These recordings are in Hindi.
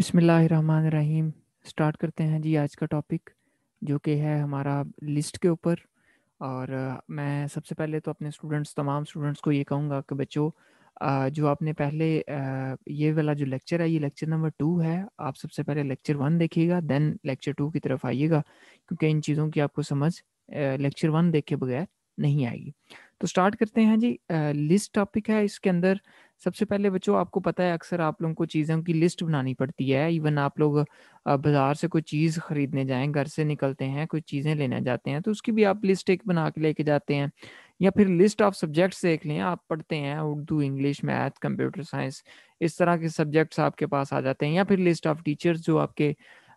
बिसमीम स्टार्ट करते हैं जी आज का टॉपिक जो कि है हमारा लिस्ट के ऊपर और मैं सबसे पहले तो अपने स्टूडेंट्स तमाम स्टूडेंट्स को ये कहूँगा कि बच्चों जो आपने पहले ये वाला जो लेक्चर है ये लेक्चर नंबर टू है आप सबसे पहले लेक्चर वन देखिएगा दैन लेक्चर टू की तरफ आइएगा क्योंकि इन चीज़ों की आपको समझ लेक्चर वन देखे बगैर नहीं आएगी तो स्टार्ट करते हैं जी लिस्ट टॉपिक है इसके अंदर सबसे पहले बच्चों आपको पता है अक्सर आप लोगों को चीज़ों की लिस्ट बनानी पड़ती है इवन आप लोग बाज़ार से कोई चीज़ ख़रीदने जाएं घर से निकलते हैं कोई चीज़ें लेने जाते हैं तो उसकी भी आप लिस्ट एक बना के लेके जाते हैं या फिर लिस्ट ऑफ सब्जेक्ट्स देख लें आप पढ़ते हैं Urdu English math computer science इस तरह के सब्जेक्ट्स आपके पास आ जाते हैं या फिर लिस्ट ऑफ टीचर्स जो आपके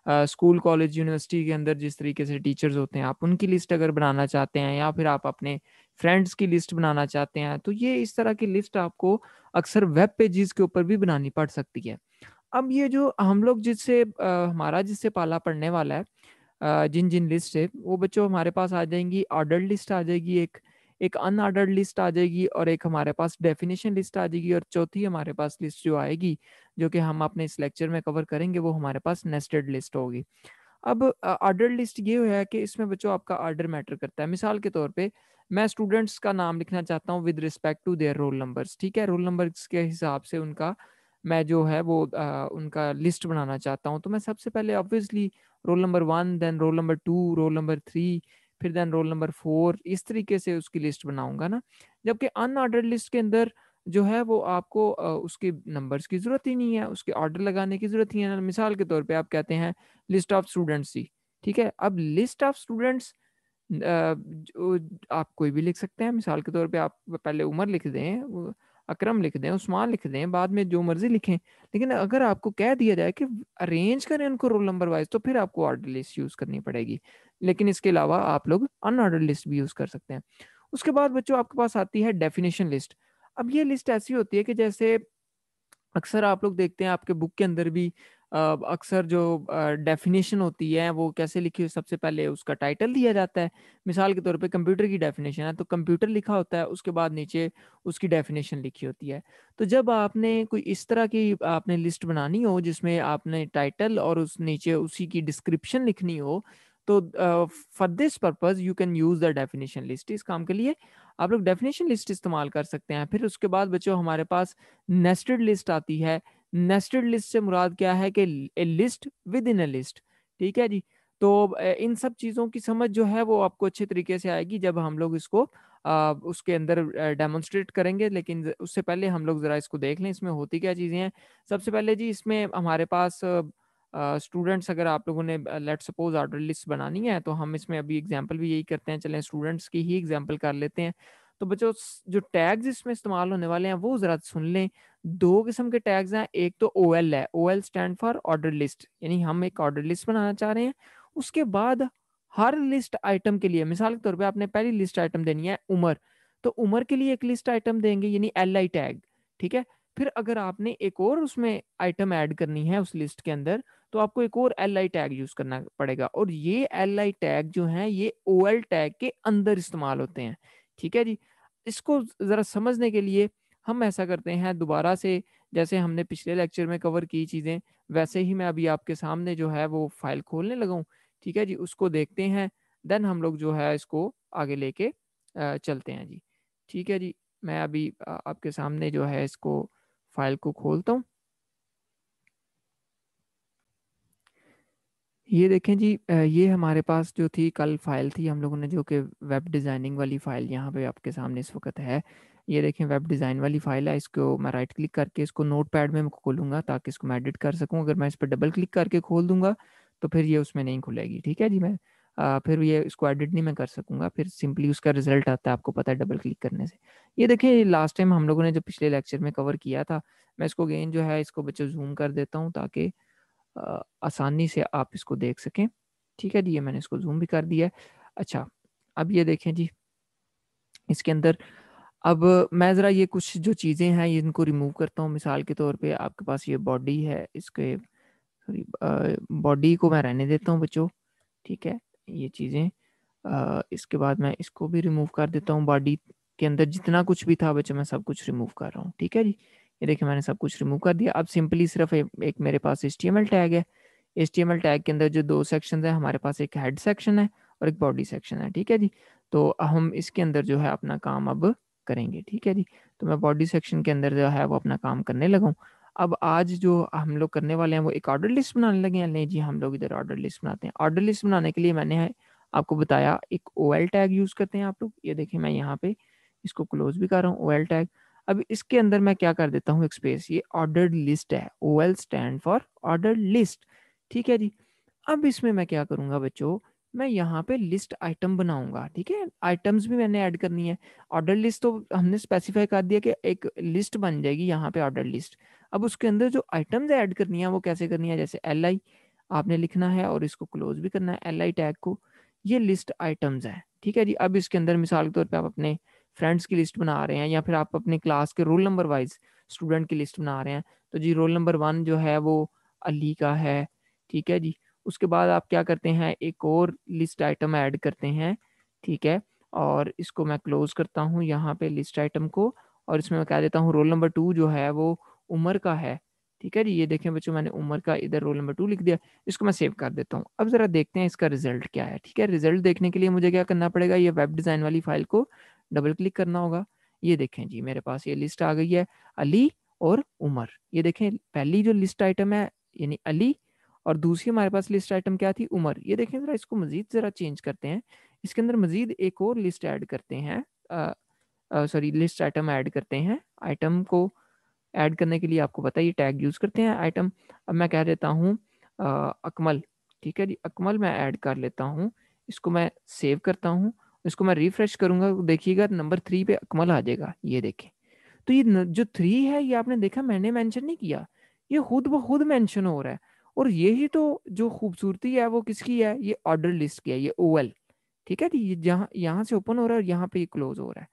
स्कूल कॉलेज यूनिवर्सिटी के अंदर जिस तरीके से टीचर्स होते हैं आप उनकी लिस्ट अगर बनाना चाहते हैं या फिर आप अपने फ्रेंड्स की लिस्ट बनाना चाहते हैं तो ये इस तरह की लिस्ट आपको अक्सर वेब पेजेस के ऊपर भी बनानी पड़ सकती है अब ये जो हम लोग जिससे हमारा जिससे पाला पड़ने वाला है जिन जिन लिस्ट से वो बच्चों हमारे पास आ जाएंगी ऑर्डर लिस्ट आ जाएगी एक एक अनऑर्डर्ड लिस्ट आ जाएगी और एक हमारे पास डेफिनेशन लिस्ट आ जाएगी और चौथी हमारे पास लिस्ट जो आएगी जो कि हम अपने इस लेक्चर में कवर करेंगे वो हमारे पास नेस्टेड लिस्ट होगी अब ऑर्डर लिस्ट ये है कि इसमें बच्चों आपका ऑर्डर मैटर करता है मिसाल के तौर पे मैं स्टूडेंट्स का नाम लिखना चाहता हूँ with respect to their roll numbers ठीक है रोल नंबर्स के हिसाब से उनका मैं जो है वो आ, उनका लिस्ट बनाना चाहता हूँ तो मैं सबसे पहले obviously roll number one then roll number two roll number three फिर देन रोल नंबर फोर इस तरीके से उसकी लिस्ट बनाऊंगा ना जबकि अनऑर्डर्ड लिस्ट के अंदर जो है वो आपको उसके नंबर्स की ज़रूरत ही नहीं है उसके ऑर्डर लगाने की ज़रूरत ही है मिसाल के तौर पे आप कहते हैं लिस्ट ऑफ स्टूडेंट्स ही ठीक है अब लिस्ट ऑफ स्टूडेंट्स आप कोई भी लिख सकते हैं मिसाल के तौर पे आप पहले उम्र लिख दें अकरम लिख दें उस्मान लिख दें बाद में जो मर्जी लिखें लेकिन अगर आपको कह दिया जाए कि अरेंज करें उनको रोल नंबर वाइज तो फिर आपको ऑर्डर लिस्ट यूज़ करनी पड़ेगी लेकिन इसके अलावा आप लोग अनऑर्डर लिस्ट भी यूज़ कर सकते हैं उसके बाद बच्चों आपके पास आती है डेफिनेशन लिस्ट अब ये लिस्ट ऐसी होती है कि जैसे अक्सर आप लोग देखते हैं आपके बुक के अंदर भी अक्सर जो डेफिनेशन होती है वो कैसे लिखी हुई सबसे पहले उसका टाइटल दिया जाता है मिसाल के तौर पे कंप्यूटर की डेफिनेशन है तो कंप्यूटर लिखा होता है उसके बाद नीचे उसकी डेफिनेशन लिखी होती है तो जब आपने कोई इस तरह की आपने लिस्ट बनानी हो जिसमें आपने टाइटल और उस नीचे उसी की डिस्क्रिप्शन लिखनी हो तो for this purpose you can use the definition list इस काम के लिए आप लोग डेफिनेशन लिस्ट इस्तेमाल कर सकते हैं फिर उसके बाद बच्चों हमारे पास नेस्टेड लिस्ट आती है नेस्टेड लिस्ट से मुराद क्या है कि list within a list ठीक है जी तो इन सब चीज़ों की समझ जो है वो आपको अच्छे तरीके से आएगी जब हम लोग इसको आ, उसके अंदर डेमोन्स्ट्रेट करेंगे लेकिन उससे पहले हम लोग ज़रा इसको देख लें इसमें होती क्या चीज़ें हैं सबसे पहले जी इसमें हमारे पास स्टूडेंट्स अगर आप लोगों ने लेट सपोज ऑर्डर लिस्ट बनानी है तो हम इसमें अभी एग्जाम्पल भी यही करते हैं चलें स्टूडेंट्स की ही एग्जाम्पल कर लेते हैं तो बच्चों जो टैग्स इसमें इस्तेमाल होने वाले हैं वो ज़रा सुन लें दो किस्म के टैग्स हैं एक तो ओ एल है O L stand for order list यानी हम एक ऑर्डर लिस्ट बनाना चाह रहे हैं उसके बाद हर लिस्ट आइटम के लिए मिसाल के तौर पे आपने पहली लिस्ट आइटम देनी है उमर तो उमर के लिए एक लिस्ट आइटम देंगे यानी एल आई टैग ठीक है फिर अगर आपने एक और उसमें आइटम ऐड करनी है उस लिस्ट के अंदर तो आपको एक और एल आई टैग यूज करना पड़ेगा और ये एल आई टैग जो है ये ओ एल टैग के अंदर इस्तेमाल होते हैं ठीक है जी इसको ज़रा समझने के लिए हम ऐसा करते हैं दोबारा से जैसे हमने पिछले लेक्चर में कवर की चीज़ें वैसे ही मैं अभी आपके सामने जो है वो फाइल खोलने लगा हूँ ठीक है जी उसको देखते हैं देन हम लोग जो है इसको आगे लेके चलते हैं जी ठीक है जी मैं अभी आपके सामने जो है इसको फाइल को खोलता हूँ ये देखें जी ये हमारे पास जो थी कल फाइल थी हम लोगों ने जो कि वेब डिज़ाइनिंग वाली फ़ाइल यहाँ पे आपके सामने इस वक्त है ये देखें वेब डिज़ाइन वाली फ़ाइल है इसको मैं राइट क्लिक करके इसको नोट पैड में खोलूँगा ताकि इसको मैं एडिट कर सकूँ अगर मैं इस पर डबल क्लिक करके खोल दूँगा तो फिर ये उसमें नहीं खुलेगी ठीक है जी मैं आ, फिर ये इसको एडिट नहीं मैं कर सकूंगा फिर सिंपली उसका रिजल्ट आता है आपको पता है डबल क्लिक करने से ये देखिए लास्ट टाइम हम लोगों ने जो पिछले लेक्चर में कवर किया था मैं इसको गेन जो है इसको बच्चों जूम कर देता हूँ ताकि आसानी से आप इसको देख सकें ठीक है जी ये मैंने इसको जूम भी कर दिया है अच्छा अब ये देखें जी इसके अंदर अब मैं ज़रा ये कुछ जो चीज़ें हैं इनको रिमूव करता हूँ मिसाल के तौर पे आपके पास ये बॉडी है इसके सॉरी बॉडी को मैं रहने देता हूँ बच्चों ठीक है ये चीज़ें इसके बाद मैं इसको भी रिमूव कर देता हूँ बॉडी के अंदर जितना कुछ भी था बच्चों मैं सब कुछ रिमूव कर रहा हूँ ठीक है जी ये देखिए मैंने सब कुछ रिमूव कर दिया अब सिंपली सिर्फ ए, एक मेरे पास एच टैग है एच टैग के अंदर जो दो सेक्शन है हमारे पास एक हेड सेक्शन है और एक बॉडी सेक्शन है ठीक है जी तो हम इसके अंदर जो है अपना काम अब करेंगे ठीक है जी तो मैं बॉडी सेक्शन के अंदर जो है वो अपना काम करने लगाऊँ अब आज जो हम लोग करने वाले हैं वो एक ऑर्डर लिस्ट बनाने लगे हैं नहीं जी हम लोग इधर ऑर्डर लिस्ट बनाते हैं ऑर्डर लिस्ट बनाने के लिए मैंने आपको बताया एक ओ टैग यूज़ करते हैं आप लोग ये देखिए मैं यहाँ पे इसको क्लोज भी कर रहा हूँ ओ टैग अब इसके अंदर मैं क्या कर देता हूँ एक स्पेस ये ऑर्डर लिस्ट है O L stand for order list ठीक है जी अब इसमें मैं क्या करूँगा बच्चों मैं यहाँ पे लिस्ट आइटम बनाऊंगा ठीक है आइटम्स भी मैंने ऐड करनी है ऑर्डर लिस्ट तो हमने स्पेसिफाई कर दिया कि एक लिस्ट बन जाएगी यहाँ पे ऑर्डर लिस्ट अब उसके अंदर जो आइटम्स ऐड करनी है वो कैसे करनी है जैसे एल आई आपने लिखना है और इसको क्लोज भी करना है एल आई टैग को ये लिस्ट आइटम्स है ठीक है जी अब इसके अंदर मिसाल के तौर पर आप अपने फ्रेंड्स की लिस्ट बना रहे हैं या फिर आप अपने क्लास के रोल नंबर वाइज स्टूडेंट की लिस्ट बना रहे हैं तो जी रोल नंबर वन जो है वो अली का है ठीक है जी उसके बाद आप क्या करते हैं एक और लिस्ट आइटम ऐड करते हैं ठीक है और इसको मैं क्लोज करता हूँ यहाँ पे लिस्ट आइटम को और इसमें मैं कह देता हूँ रोल नंबर टू जो है वो उमर का है ठीक है जी ये देखें बच्चों मैंने उमर का इधर रोल नंबर टू लिख दिया इसको मैं सेव कर देता हूँ अब ज़रा देखते हैं इसका रिजल्ट क्या है ठीक है रिजल्ट देखने के लिए मुझे क्या करना पड़ेगा ये वेब डिज़ाइन वाली फाइल को डबल क्लिक करना होगा ये देखें जी मेरे पास ये लिस्ट आ गई है अली और उमर ये देखें पहली जो लिस्ट आइटम है यानी अली और दूसरी हमारे पास लिस्ट आइटम क्या थी उमर ये देखें ज़रा इसको मज़ीद ज़रा चेंज करते हैं इसके अंदर मज़ीद एक और लिस्ट ऐड करते हैं सॉरी लिस्ट आइटम ऐड करते हैं आइटम को ऐड करने के लिए आपको पता है ये टैग यूज़ करते हैं आइटम अब मैं कह देता हूँ अकमल ठीक है जी अकमल मैं ऐड कर लेता हूँ इसको मैं सेव करता हूँ इसको मैं रिफ्रेश करूंगा देखिएगा नंबर थ्री पे अकमल आ जाएगा ये देखें तो ये जो थ्री है ये आपने देखा मैंने मेंशन नहीं किया ये खुद ब खुद मेंशन हो रहा है और यही तो जो खूबसूरती है वो किसकी है ये ऑर्डर लिस्ट की है ये ओ ठीक है ये जहाँ यहाँ से ओपन हो रहा है और यहाँ पे ये क्लोज हो रहा है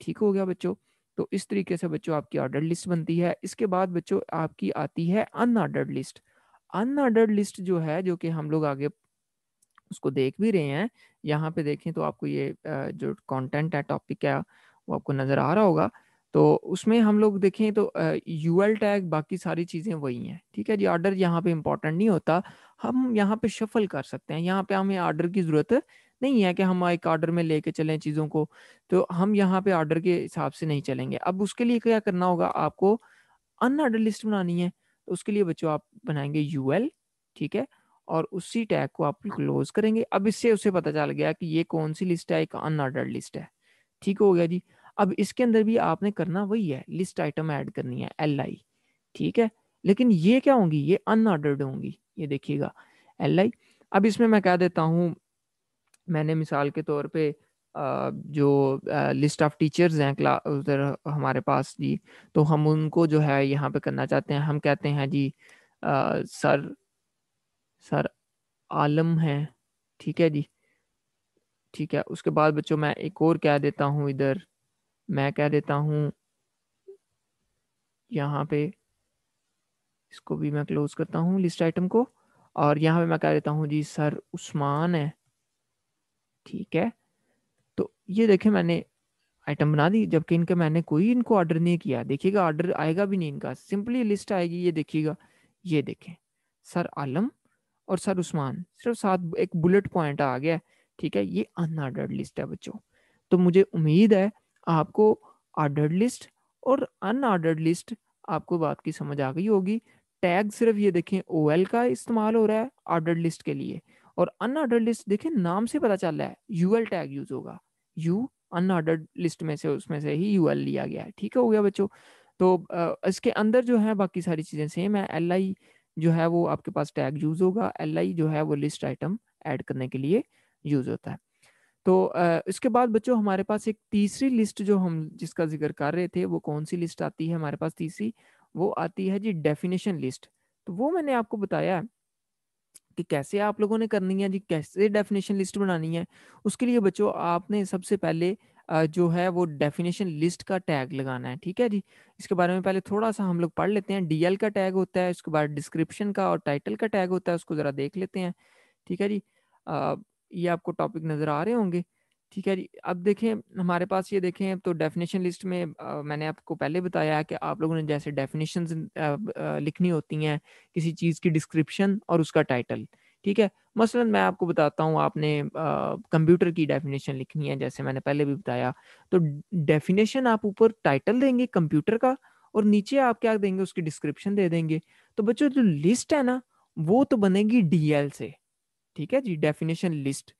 ठीक हो गया बच्चों तो इस तरीके से बच्चों आपकी ऑर्डर लिस्ट बनती है इसके बाद बच्चों आपकी आती है अनऑर्डर्ड लिस्ट अनऑर्डर्ड लिस्ट जो है जो कि हम लोग आगे उसको देख भी रहे हैं यहाँ पे देखें तो आपको ये जो कंटेंट है टॉपिक है वो आपको नज़र आ रहा होगा तो उसमें हम लोग देखें तो यू एल टैग बाकी सारी चीज़ें वही हैं ठीक है जी ऑर्डर यहाँ पे इम्पोर्टेंट नहीं होता हम यहाँ पे शफल कर सकते हैं यहाँ पे हमें ऑर्डर की ज़रूरत नहीं है कि हम एक ऑर्डर में लेके चलें चीज़ों को तो हम यहाँ पे ऑर्डर के हिसाब से नहीं चलेंगे अब उसके लिए क्या करना होगा आपको अन लिस्ट बनानी है तो उसके लिए बच्चों आप बनाएंगे यू ठीक है और उसी टैग को आप क्लोज करेंगे अब इससे उसे पता चल गया कि ये कौन सी लिस्ट है एक अनऑर्डर्ड लिस्ट है ठीक हो गया जी अब इसके अंदर भी आपने करना वही है लिस्ट आइटम ऐड करनी है एल आई ठीक है लेकिन ये क्या होंगी ये अनऑर्डर्ड होंगी ये देखिएगा एल आई अब इसमें मैं कह देता हूँ मैंने मिसाल के तौर पे जो लिस्ट ऑफ टीचर्स हैं क्ला उधर हमारे पास जी तो हम उनको जो है यहाँ पे करना चाहते हैं हम कहते हैं जी आ, सर सर आलम है ठीक है जी ठीक है उसके बाद बच्चों मैं एक और कह देता हूँ इधर मैं कह देता हूँ यहाँ पे इसको भी मैं क्लोज करता हूँ लिस्ट आइटम को और यहाँ पे मैं कह देता हूँ जी सर उस्मान है ठीक है तो ये देखे मैंने आइटम बना दी जबकि इनका मैंने कोई इनको ऑर्डर नहीं किया देखिएगा ऑर्डर आएगा भी नहीं इनका सिंपली लिस्ट आएगी ये देखिएगा ये देखें सर आलम और सर उस्मान सिर्फ साथ एक बुलेट पॉइंट आ गया ठीक है ये अनआर्डर्ड लिस्ट है बच्चों तो मुझे उम्मीद है आपको आर्डर्ड लिस्ट और अनआर्डर्ड लिस्ट आपको बात की समझ आ गई होगी टैग सिर्फ ये देखें ओ का इस्तेमाल हो रहा है आर्डर्ड लिस्ट के लिए और अनआर्डर्ड लिस्ट देखें नाम से पता चल रहा है यू टैग यूज होगा यू अनऑर्डर्ड लिस्ट में से उसमें से ही यू लिया गया है ठीक हो गया बच्चों तो इसके अंदर जो है बाकी सारी चीज़ें सेम है एल आई जो है वो आपके पास टैग यूज होगा एल आई जो है वो लिस्ट आइटम ऐड करने के लिए यूज होता है तो इसके बाद बच्चों हमारे पास एक तीसरी लिस्ट जो हम जिसका जिक्र कर रहे थे वो कौन सी लिस्ट आती है हमारे पास तीसरी वो आती है जी डेफिनेशन लिस्ट तो वो मैंने आपको बताया कि कैसे आप लोगों ने करनी है जी कैसे डेफिनेशन लिस्ट बनानी है उसके लिए बच्चों आपने सबसे पहले जो है वो डेफिनेशन लिस्ट का टैग लगाना है ठीक है जी इसके बारे में पहले थोड़ा सा हम लोग पढ़ लेते हैं डीएल का टैग होता है उसके बाद डिस्क्रिप्शन का और टाइटल का टैग होता है उसको ज़रा देख लेते हैं ठीक है जी आ, ये आपको टॉपिक नज़र आ रहे होंगे ठीक है जी अब देखें हमारे पास ये देखें तो डेफिनेशन लिस्ट में आ, मैंने आपको पहले बताया कि आप लोगों ने जैसे डेफिनेशन लिखनी होती हैं किसी चीज़ की डिस्क्रिप्शन और उसका टाइटल ठीक है मसलन मैं आपको बताता हूँ आपने कंप्यूटर की डेफिनेशन लिखनी है जैसे मैंने पहले भी बताया तो डेफिनेशन आप ऊपर टाइटल देंगे कंप्यूटर का और नीचे आप क्या देंगे उसकी डिस्क्रिप्शन दे देंगे तो बच्चों जो लिस्ट है ना वो तो बनेगी डीएल से ठीक है जी डेफिनेशन लिस्ट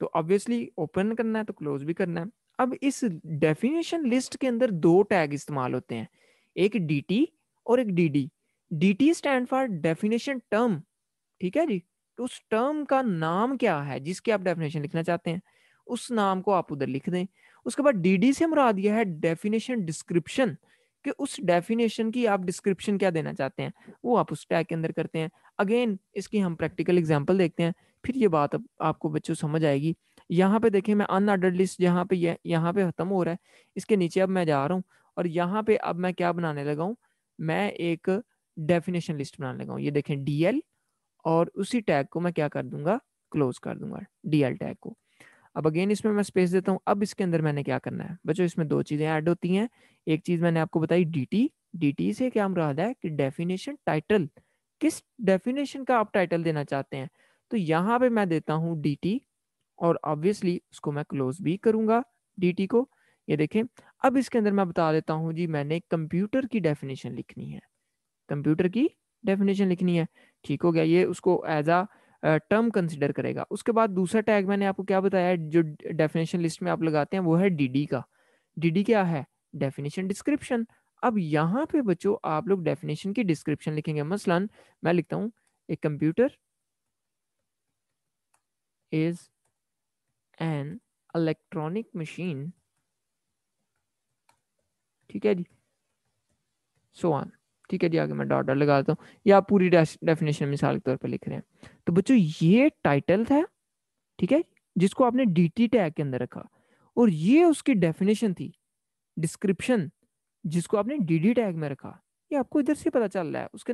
तो ऑब्वियसली ओपन करना है तो क्लोज भी करना है अब इस डेफिनेशन लिस्ट के अंदर दो टैग इस्तेमाल होते हैं एक डी और एक D D T stand for definition term ठीक है जी तो उस टर्म का नाम क्या है जिसकी आप डेफिनेशन लिखना चाहते हैं उस नाम को आप उधर लिख दें उसके बाद डीडी से मुराद यह है डेफिनेशन डिस्क्रिप्शन कि उस डेफिनेशन की आप डिस्क्रिप्शन क्या देना चाहते हैं वो आप उस टैग के अंदर करते हैं अगेन इसकी हम प्रैक्टिकल एग्जाम्पल देखते हैं फिर ये बात अब आपको बच्चों समझ आएगी यहाँ पे देखें मैं अनऑर्डर्ड लिस्ट यहाँ पे यहाँ पे खत्म हो रहा है इसके नीचे अब मैं जा रहा हूँ और यहाँ पे अब मैं क्या बनाने लगा हूँ मैं एक डेफिनेशन लिस्ट बनाने लगा हूँ ये देखें डी और उसी टैग को मैं क्या कर दूंगा क्लोज कर दूंगा डीएल टैग को अब अगेन इसमें मैं स्पेस देता हूँ अब इसके अंदर मैंने क्या करना है बच्चों इसमें दो चीज़ें ऐड होती हैं एक चीज़ मैंने आपको बताई डीटी डीटी से क्या मुराद है कि डेफिनेशन टाइटल किस डेफिनेशन का आप टाइटल देना चाहते हैं तो यहाँ पे मैं देता हूँ टी और ऑब्वियसली उसको मैं क्लोज भी करूँगा टी को ये देखें अब इसके अंदर मैं बता देता हूँ जी मैंने कंप्यूटर की डेफिनेशन लिखनी है कंप्यूटर की डेफिनेशन लिखनी है ठीक हो गया ये उसको एज अ टर्म कंसिडर करेगा उसके बाद दूसरा टैग मैंने आपको क्या बताया जो डेफिनेशन लिस्ट में आप लगाते हैं वो है डीडी का डीडी क्या है डेफिनेशन डिस्क्रिप्शन अब यहाँ पे बच्चों आप लोग डेफिनेशन की डिस्क्रिप्शन लिखेंगे मसलन मैं लिखता हूँ a computer is an electronic machine ठीक है जी सो so ऑन ठीक है जी आगे मैं डॉट डॉट देता हूँ या आप पूरी डेफिनेशन मिसाल के तौर पर लिख रहे हैं तो बच्चों ये टाइटल था ठीक है जिसको आपने डी टी टैग के अंदर रखा और ये उसकी डेफिनेशन थी डिस्क्रिप्शन जिसको आपने डी डी टैग में रखा ये आपको इधर से पता चल रहा है उसके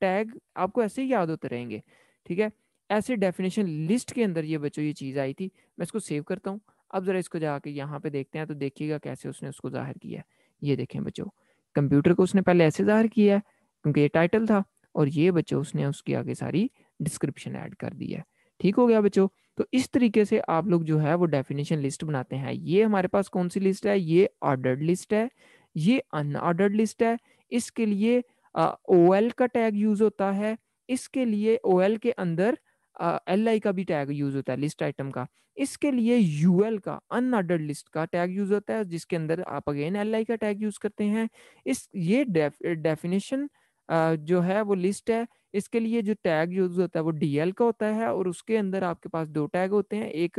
टैग आपको ऐसे ही याद होते रहेंगे ठीक है ऐसे डेफिनेशन लिस्ट के अंदर ये बच्चों ये चीज़ आई थी मैं इसको सेव करता हूँ अब ज़रा इसको जाके यहाँ पे देखते हैं तो देखिएगा कैसे उसने उसको जाहिर किया है ये देखें बच्चों कंप्यूटर को उसने पहले ऐसे ज़ाहिर किया है क्योंकि ये टाइटल था और ये बच्चों उसने उसके आगे सारी डिस्क्रिप्शन ऐड कर दी है ठीक हो गया बच्चों तो इस तरीके से आप लोग जो है वो डेफिनेशन लिस्ट बनाते हैं ये हमारे पास कौन सी लिस्ट है ये ऑर्डर्ड लिस्ट है ये अनऑर्डर्ड लिस्ट है इसके लिए ओ एल का टैग यूज होता है इसके लिए ओ एल के अंदर एल आई का भी टैग यूज होता है लिस्ट आइटम का इसके लिए यू एल का अनऑर्डर लिस्ट का टैग यूज होता है जिसके अंदर आप अगेन एल आई का टैग यूज करते हैं इस ये डेफिनेशन जो है वो लिस्ट है इसके लिए जो टैग यूज होता है वो डीएल का होता है और उसके अंदर आपके पास दो टैग होते हैं एक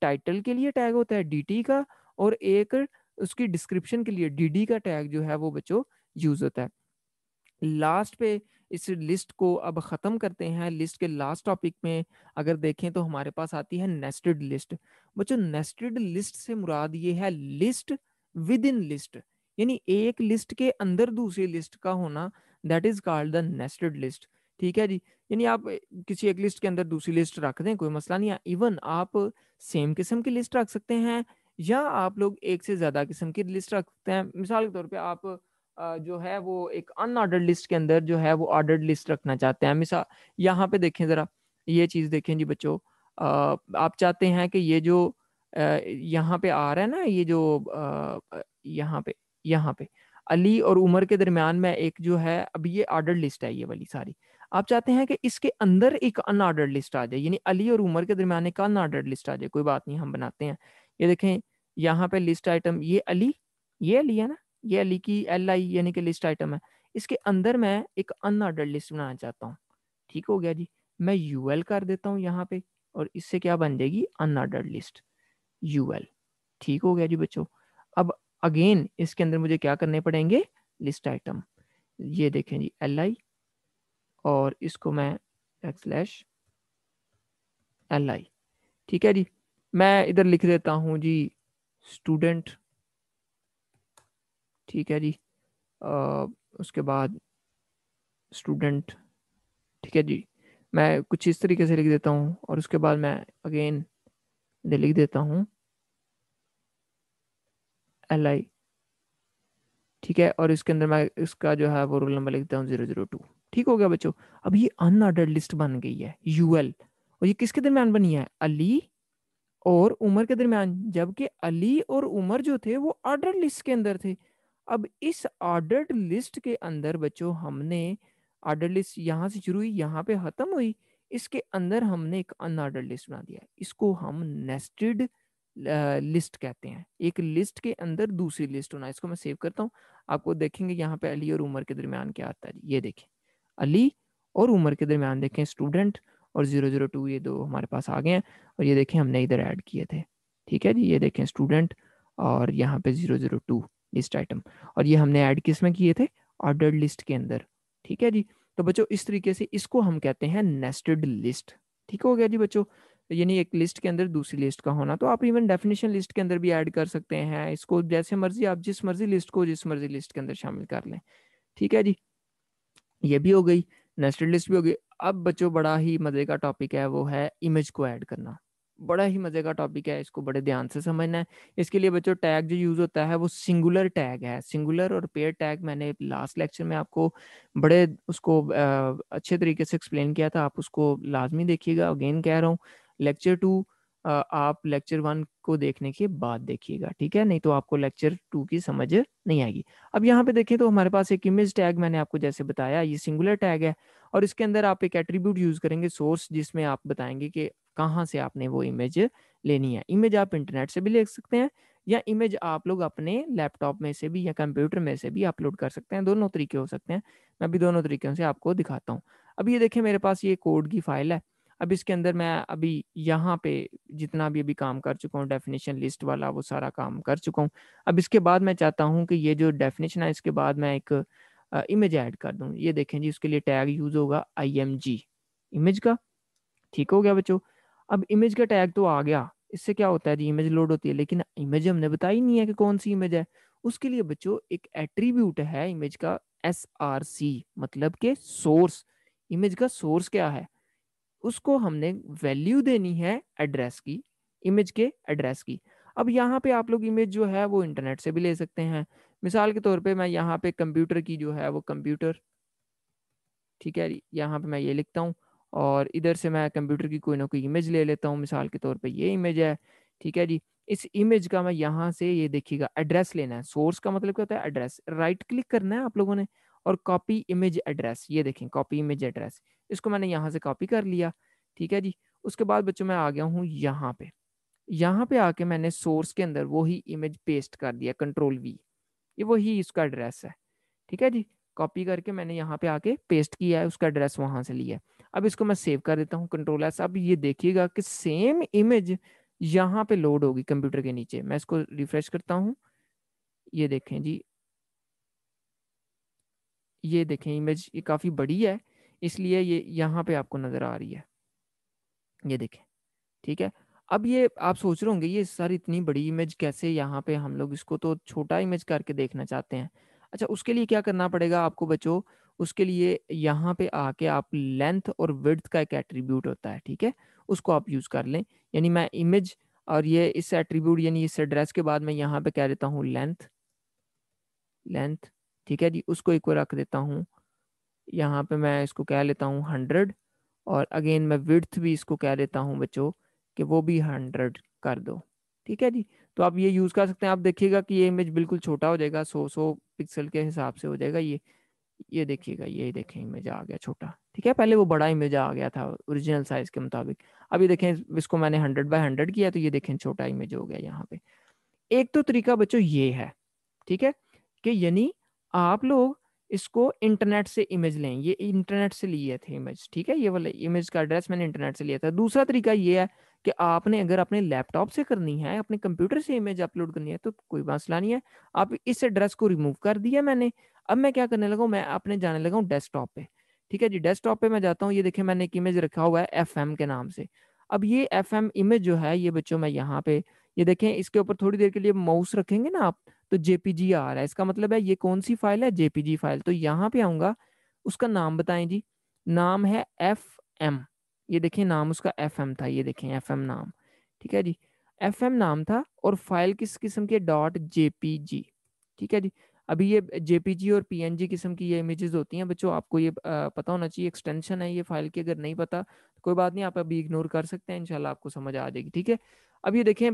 टाइटल के लिए टैग होता है डीटी का और एक उसकी डिस्क्रिप्शन के लिए डी का टैग जो है वो बच्चों यूज होता है लास्ट पे इस लिस्ट को अब ख़त्म करते हैं लिस्ट के लास्ट टॉपिक में अगर देखें तो हमारे पास आती है नेस्टेड लिस्ट बच्चों नेस्टेड लिस्ट से मुराद ये है लिस्ट विद इन लिस्ट यानी एक लिस्ट के अंदर दूसरी लिस्ट का होना that is called the nested list ठीक है जी यानी आप किसी एक लिस्ट के अंदर दूसरी लिस्ट रख दें कोई मसला नहीं है इवन आप सेम किस्म की लिस्ट रख सकते हैं या आप लोग एक से ज्यादा किस्म की लिस्ट रख सकते हैं मिसाल के तौर पे आप जो है वो एक अनऑर्डर्ड लिस्ट के अंदर जो है वो ऑर्डर्ड लिस्ट रखना चाहते हैं मिसा यहाँ पे देखें ज़रा ये चीज़ देखें जी बच्चों आप चाहते हैं कि ये जो यहाँ पे आ रहा है ना ये जो यहाँ पे यहाँ पे अली और उमर के दरम्यान में एक जो है अभी ये ऑर्डर लिस्ट है ये वाली सारी आप चाहते हैं कि इसके अंदर एक अनऑर्डर्ड लिस्ट आ जाए यानी अली और उमर के दरम्यान एक अनऑर्डर्ड लिस्ट आ जाए कोई बात नहीं हम बनाते हैं ये देखें यहाँ पे लिस्ट आइटम ये अली ये अली है ना ये एल e की एल आई यानी कि लिस्ट आइटम है इसके अंदर मैं एक अनऑर्डर लिस्ट बनाना चाहता हूँ ठीक हो गया जी मैं यू एल कर देता हूँ यहाँ पे और इससे क्या बन जाएगी अनऑर्डर्ड लिस्ट यू एल ठीक हो गया जी बच्चों अब अगेन इसके अंदर मुझे क्या करने पड़ेंगे लिस्ट आइटम ये देखें जी एल आई और इसको मैं स्लैश एल आई ठीक है जी मैं इधर लिख देता हूँ जी स्टूडेंट ठीक है जी आ, उसके बाद स्टूडेंट ठीक है जी मैं कुछ इस तरीके से लिख देता हूँ और उसके बाद मैं अगेन लिख देता हूँ एल आई ठीक है और इसके अंदर मैं इसका जो है वो रोल नंबर लिखता हूँ जीरो जीरो टू ठीक हो गया बच्चों अब ये अनऑर्डर लिस्ट बन गई है यू एल और ये किसके दरम्यान बनी है अली और उमर के दरमियान जबकि अली और उमर जो थे वो ऑर्डर लिस्ट के अंदर थे अब इस ऑर्डर्ड लिस्ट के अंदर बच्चों हमने ऑर्डर लिस्ट यहाँ से शुरू हुई यहाँ पे खत्म हुई इसके अंदर हमने एक अनऑर्डर लिस्ट बना दिया इसको हम नेस्टेड लिस्ट कहते हैं एक लिस्ट के अंदर दूसरी लिस्ट होना इसको मैं सेव करता हूँ आपको देखेंगे यहाँ पे अली और उमर के दरमियान क्या आता है ये देखें अली और उमर के दरमियान देखें स्टूडेंट और जीरो जीरो टू ये दो हमारे पास आ गए हैं और ये देखें हमने इधर ऐड किए थे ठीक है जी ये देखें स्टूडेंट और यहाँ पे zero zero two list item और ये हमने ऐड किस में किए थे ऑर्डर लिस्ट के अंदर ठीक है जी तो बच्चों इस तरीके से इसको हम कहते हैं नेस्टेड लिस्ट ठीक हो गया जी बच्चों यानी एक लिस्ट के अंदर दूसरी लिस्ट का होना तो आप इवन डेफिनेशन लिस्ट के अंदर भी ऐड कर सकते हैं इसको जैसे मर्जी आप जिस मर्जी लिस्ट को जिस मर्जी लिस्ट के अंदर शामिल कर लें ठीक है जी ये भी हो गई नेस्टेड लिस्ट भी हो गई अब बच्चों बड़ा ही मजे का टॉपिक है वो है इमेज को ऐड करना बड़ा ही मजे का टॉपिक है इसको बड़े ध्यान से समझना है इसके लिए बच्चों टैग जो यूज होता है वो सिंगुलर टैग है सिंगुलर और पेयर टैग मैंने लास्ट लेक्चर में आपको बड़े उसको अच्छे तरीके से एक्सप्लेन किया था आप उसको लाजमी देखिएगा अगेन कह रहा हूँ लेक्चर टू आप लेक्चर वन को देखने के बाद देखिएगा ठीक है नहीं तो आपको लेक्चर टू की समझ नहीं आएगी अब यहाँ पे देखें तो हमारे पास एक इमेज टैग मैंने आपको जैसे बताया ये सिंगुलर टैग है और इसके अंदर आप एक एट्रीब्यूट यूज करेंगे सोर्स जिसमें आप बताएंगे कि कहाँ से आपने वो इमेज लेनी है इमेज आप इंटरनेट से भी ले सकते हैं या इमेज आप लोग अपने लैपटॉप में से भी या कंप्यूटर में से भी अपलोड कर सकते हैं दोनों तरीके हो सकते हैं मैं भी दोनों तरीकों से आपको दिखाता हूँ अब ये देखें मेरे पास ये कोड की फाइल है अब इसके अंदर मैं अभी यहाँ पे जितना भी अभी काम कर चुका हूँ डेफिनेशन लिस्ट वाला वो सारा काम कर चुका हूँ अब इसके बाद मैं चाहता हूँ कि ये जो डेफिनेशन है इसके बाद मैं एक इमेज ऐड कर दूँ ये देखें जी उसके लिए टैग यूज़ होगा आई इमेज का ठीक हो गया बच्चों अब इमेज का टैग तो आ गया इससे क्या होता है जी इमेज लोड होती है लेकिन इमेज हमने बताई नहीं है कि कौन सी इमेज है उसके लिए बच्चों एक एट्रीब्यूट है इमेज का एस आर सी मतलब के सोर्स इमेज का सोर्स क्या है उसको हमने वैल्यू देनी है एड्रेस की इमेज के एड्रेस की अब यहाँ पे आप लोग इमेज जो है वो इंटरनेट से भी ले सकते हैं मिसाल के तौर पे मैं यहाँ पे कंप्यूटर की जो है वो कंप्यूटर ठीक है यहाँ पे मैं ये लिखता हूँ और इधर से मैं कंप्यूटर की कोई ना कोई इमेज ले लेता हूँ मिसाल के तौर पे ये इमेज है ठीक है जी इस इमेज का मैं यहाँ से ये देखिएगा एड्रेस लेना है सोर्स का मतलब क्या होता है एड्रेस राइट क्लिक करना है आप लोगों ने और कॉपी इमेज एड्रेस ये देखें कॉपी इमेज एड्रेस इसको मैंने यहाँ से कॉपी कर लिया ठीक है जी उसके बाद बच्चों मैं आ गया हूँ यहाँ पे यहाँ पे आके मैंने सोर्स के अंदर वही इमेज पेस्ट कर दिया कंट्रोल वी ये वही इसका एड्रेस है ठीक है जी कॉपी करके मैंने यहाँ पे आके पेस्ट किया है उसका एड्रेस वहाँ से लिया है अब इसको मैं सेव कर देता हूँ कंट्रोल एस अब ये देखिएगा कि सेम इमेज यहाँ पे लोड होगी कंप्यूटर के नीचे मैं इसको रिफ्रेश करता हूँ ये देखें जी ये देखें इमेज ये काफ़ी बड़ी है इसलिए ये यहाँ पे आपको नज़र आ रही है ये देखें ठीक है अब ये आप सोच रहे होंगे ये सर इतनी बड़ी इमेज कैसे यहाँ पे हम लोग इसको तो छोटा इमेज करके देखना चाहते हैं अच्छा उसके लिए क्या करना पड़ेगा आपको बच्चों उसके लिए यहाँ पे आके आप लेंथ और विड्थ का एक एट्रीब्यूट होता है ठीक है उसको आप यूज़ कर लें यानी मैं इमेज और ये इस एट्रीब्यूट यानी इस एड्रेस के बाद मैं यहाँ पे कह देता हूँ लेंथ लेंथ ठीक है जी उसको इक्वल रख देता हूँ यहाँ पे मैं इसको कह लेता हूँ हंड्रेड और अगेन मैं विर्थ भी इसको कह देता हूँ बच्चों कि वो भी हंड्रेड कर दो ठीक है जी तो आप ये यूज़ कर सकते हैं आप देखिएगा कि ये इमेज बिल्कुल छोटा हो जाएगा सौ सौ पिक्सल के हिसाब से हो जाएगा ये ये देखिएगा ये देखें इमेज आ गया छोटा ठीक है पहले वो बड़ा इमेज आ गया था ओरिजिनल साइज के मुताबिक अब ये देखें इसको मैंने हंड्रेड बाई हंड्रेड किया तो ये देखें छोटा इमेज हो गया यहाँ पे एक तो तरीका बच्चों ये है ठीक है कि यानी आप लोग इसको इंटरनेट से इमेज लें ये इंटरनेट से लिए थे इमेज ठीक है ये वाला इमेज का एड्रेस मैंने इंटरनेट से लिया था दूसरा तरीका ये है कि आपने अगर अपने लैपटॉप से करनी है अपने कंप्यूटर से इमेज अपलोड करनी है तो कोई मसला नहीं है आप इस एड्रेस को रिमूव कर दिया मैंने अब मैं क्या करने लगा मैं अपने जाने लगा डेस्कटॉप पे ठीक है जी डेस्कटॉप पे मैं जाता हूँ ये देखिए मैंने एक इमेज रखा हुआ है एफ के नाम से अब ये एफ इमेज जो है ये बच्चों में यहाँ पे ये देखें इसके ऊपर थोड़ी देर के लिए माउस रखेंगे ना आप तो जेपीजी आ रहा है इसका मतलब है ये कौन सी फाइल है जेपीजी फाइल तो यहाँ पे आऊंगा उसका नाम बताएं जी नाम है एफ एम ये देखें नाम उसका एफ एम था ये देखें एफ एम नाम ठीक है जी एफ एम नाम था और फाइल किस किस्म के डॉट जी ठीक है जी अभी ये जेपीजी और पीएनजी किस्म की ये इमेजेस होती हैं बच्चों आपको ये पता होना चाहिए एक्सटेंशन है ये फाइल की अगर नहीं पता तो कोई बात नहीं आप अभी इग्नोर कर सकते हैं इनशाला आपको समझ आ जाएगी ठीक है अब ये देखें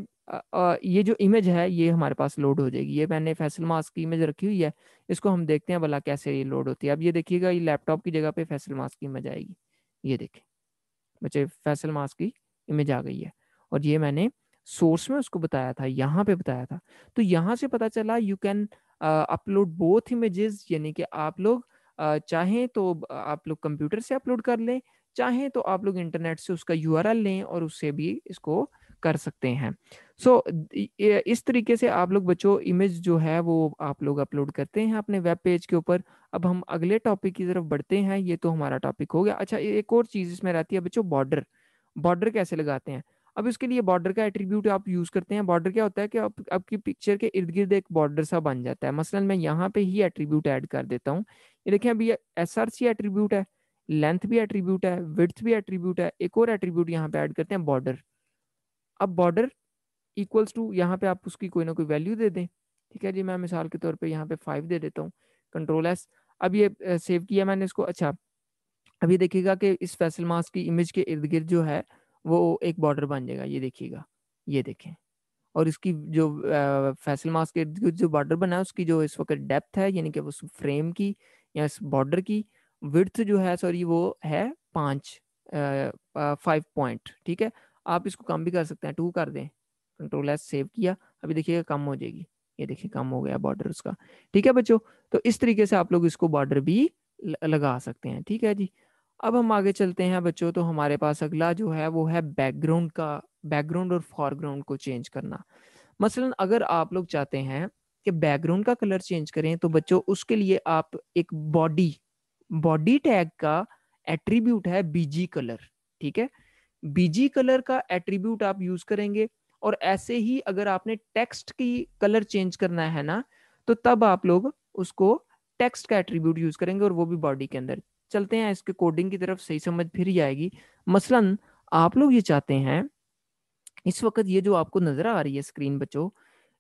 ये जो इमेज है ये हमारे पास लोड हो जाएगी ये मैंने फैसल मास्क की इमेज रखी हुई है इसको हम देखते हैं भला कैसे ये लोड होती है अब ये देखिएगा ये लैपटॉप की जगह पे फैसल मास्क की इमेज आएगी ये देखें बच्चे फैसल मास्क की इमेज आ गई है और ये मैंने सोर्स में उसको बताया था यहाँ पे बताया था तो यहाँ से पता चला you can upload both images यानी कि आप लोग चाहें तो आप लोग कंप्यूटर से अपलोड कर लें चाहें तो आप लोग इंटरनेट से उसका यू लें और उससे भी इसको कर सकते हैं सो so, इस तरीके से आप लोग बच्चों इमेज जो है वो आप लोग अपलोड करते हैं अपने वेब पेज के ऊपर अब हम अगले टॉपिक की तरफ बढ़ते हैं ये तो हमारा टॉपिक हो गया अच्छा एक और चीज़ इसमें रहती है बच्चों बॉर्डर बॉर्डर कैसे लगाते हैं अब इसके लिए बॉर्डर का एट्रीब्यूट आप यूज करते हैं बॉर्डर क्या होता है कि आप, आपकी पिक्चर के इर्द गिर्द एक बॉर्डर सा बन जाता है मसलन मैं यहाँ पे ही एट्रीब्यूट ऐड कर देता हूँ ये देखिए अभी एस आर सी एट्रीब्यूट है लेंथ भी एट्रीब्यूट है विथ भी एट्रीब्यूट है एक और एट्रीब्यूट यहाँ पे ऐड करते हैं बॉर्डर अब बॉर्डर इक्वल्स टू यहाँ पे आप उसकी कोई ना कोई वैल्यू दे दें ठीक है जी मैं मिसाल के तौर पर यहाँ पे फाइव दे देता हूँ कंट्रोल एस अब ये सेव किया मैंने इसको अच्छा अभी देखिएगा कि इस फैसल मास की इमेज के इर्द गिर्द जो है वो एक बॉर्डर बन जाएगा ये देखिएगा ये देखें और इसकी जो फैसल मास के जो बॉर्डर बना है उसकी जो इस वक्त डेप्थ है यानी कि उस फ्रेम की या इस बॉर्डर की विड्थ जो है सॉरी वो है पाँच फाइव पॉइंट ठीक है आप इसको कम भी कर सकते हैं टू कर दें कंट्रोल एस सेव किया अभी देखिएगा कम हो जाएगी ये देखिए कम हो गया बॉर्डर उसका ठीक है बच्चों तो इस तरीके से आप लोग इसको बॉर्डर भी लगा सकते हैं ठीक है जी अब हम आगे चलते हैं बच्चों तो हमारे पास अगला जो है वो है बैकग्राउंड का बैकग्राउंड और फॉरग्राउंड को चेंज करना मसलन अगर आप लोग चाहते हैं कि बैकग्राउंड का कलर चेंज करें तो बच्चों उसके लिए आप एक बॉडी बॉडी टैग का एट्रीब्यूट है बीजी कलर ठीक है बीजी कलर का एट्रीब्यूट आप यूज करेंगे और ऐसे ही अगर आपने टेक्स्ट की कलर चेंज करना है ना तो तब आप लोग उसको टेक्स्ट का एट्रीब्यूट यूज करेंगे और वो भी बॉडी के अंदर चलते हैं इसके कोडिंग की तरफ सही समझ फिर ही आएगी मसलन आप लोग ये चाहते हैं इस वक्त ये जो आपको नजर आ रही है स्क्रीन बच्चों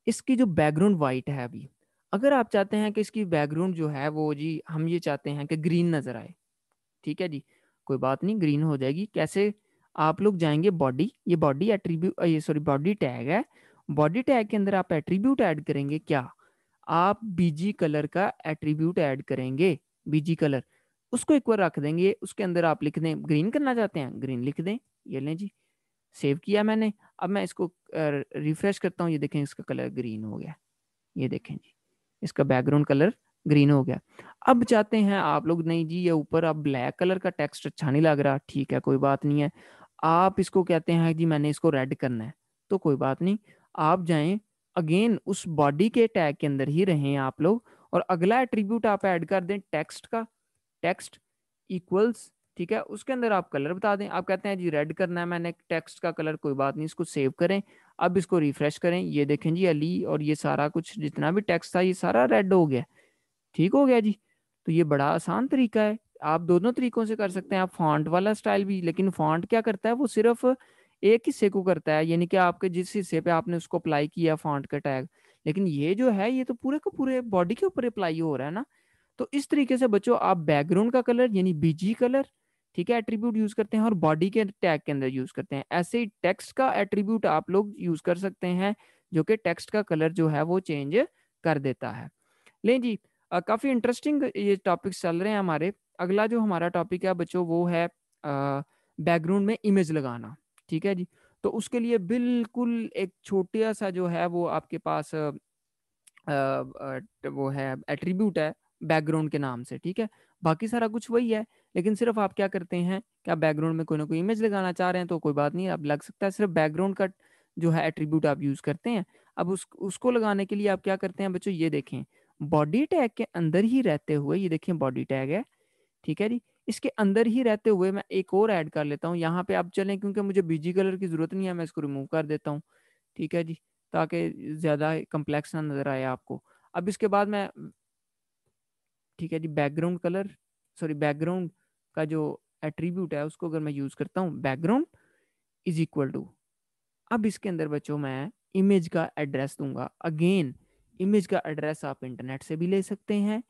इसकी जो बैकग्राउंड वाइट है अभी अगर आप चाहते हैं कि इसकी बैकग्राउंड जो है वो जी हम ये चाहते हैं कि ग्रीन नजर आए ठीक है जी कोई बात नहीं ग्रीन हो जाएगी कैसे आप लोग जाएंगे बॉडी ये बॉडी एट्रीब्यूट ये सॉरी बॉडी टैग है बॉडी टैग के अंदर आप एट्रीब्यूट ऐड करेंगे क्या आप बीजी कलर का एट्रीब्यूट ऐड करेंगे बीजी कलर उसको एक बार रख देंगे उसके अंदर आप लिख दें ग्रीन करना चाहते हैं ग्रीन लिख दें ये लें जी सेव किया मैंने अब मैं इसको रिफ्रेश करता हूँ ये देखें इसका कलर ग्रीन हो गया ये देखें जी इसका बैकग्राउंड कलर ग्रीन हो गया अब चाहते हैं आप लोग नहीं जी ये ऊपर अब ब्लैक कलर का टेक्स्ट अच्छा नहीं लग रहा ठीक है कोई बात नहीं है आप इसको कहते हैं जी मैंने इसको रेड करना है तो कोई बात नहीं आप जाएं अगेन उस बॉडी के टैग के अंदर ही रहें आप लोग और अगला एट्रीब्यूट आप ऐड कर दें टेक्स्ट का टेक्स्ट इक्वल्स ठीक है उसके अंदर आप कलर बता दें आप कहते हैं जी रेड करना है मैंने टेक्स्ट का कलर कोई बात नहीं इसको सेव करें अब इसको रिफ्रेश करें ये देखें जी अली e और ये सारा कुछ जितना भी टेक्स्ट था ये सारा रेड हो गया ठीक हो गया जी तो ये बड़ा आसान तरीका है आप दोनों तरीकों से कर सकते हैं आप फॉन्ट वाला स्टाइल भी लेकिन फॉन्ट क्या करता है वो सिर्फ एक हिस्से को करता है यानी कि आपके जिस हिस्से पे आपने उसको अप्लाई किया फॉन्ट का टैग लेकिन ये जो है ये तो पूरे को पूरे बॉडी के ऊपर अप्लाई हो रहा है ना तो इस तरीके से बच्चों आप बैकग्राउंड का कलर यानी बीजी कलर ठीक है एट्रीब्यूट यूज करते हैं और बॉडी के टैग के अंदर यूज करते हैं ऐसे ही टेक्स्ट का एट्रीब्यूट आप लोग यूज कर सकते हैं जो कि टेक्स्ट का कलर जो है वो चेंज कर देता है लें जी आ, काफी इंटरेस्टिंग ये टॉपिक्स चल रहे हैं हमारे अगला जो हमारा टॉपिक है बच्चों वो है बैकग्राउंड में इमेज लगाना ठीक है जी तो उसके लिए बिल्कुल एक छोटा सा जो है वो आपके पास आ, आ, वो है एट्रीब्यूट है बैकग्राउंड के नाम से ठीक है बाकी सारा कुछ वही है लेकिन सिर्फ आप क्या करते हैं कि आप बैकग्राउंड में कोई ना कोई इमेज लगाना चाह रहे हैं तो कोई बात नहीं आप लग सकता है सिर्फ बैकग्राउंड का जो है एट्रीब्यूट आप यूज करते हैं अब उस उसको लगाने के लिए आप क्या करते हैं बच्चों ये देखें बॉडी टैग के अंदर ही रहते हुए ये देखें बॉडी टैग है ठीक है जी इसके अंदर ही रहते हुए मैं एक और ऐड कर लेता हूँ यहाँ पे आप चलें क्योंकि मुझे बीजी कलर की जरूरत नहीं है मैं इसको रिमूव कर देता हूँ ठीक है जी ताकि ज़्यादा कम्प्लेक्स ना नज़र आए आपको अब इसके बाद मैं ठीक है जी बैकग्राउंड कलर सॉरी बैकग्राउंड का जो एट्रीब्यूट है उसको अगर मैं यूज़ करता हूँ बैकग्राउंड इज इक्वल टू अब इसके अंदर बच्चों मैं इमेज का एड्रेस दूंगा अगेन इमेज का एड्रेस आप इंटरनेट से भी ले सकते हैं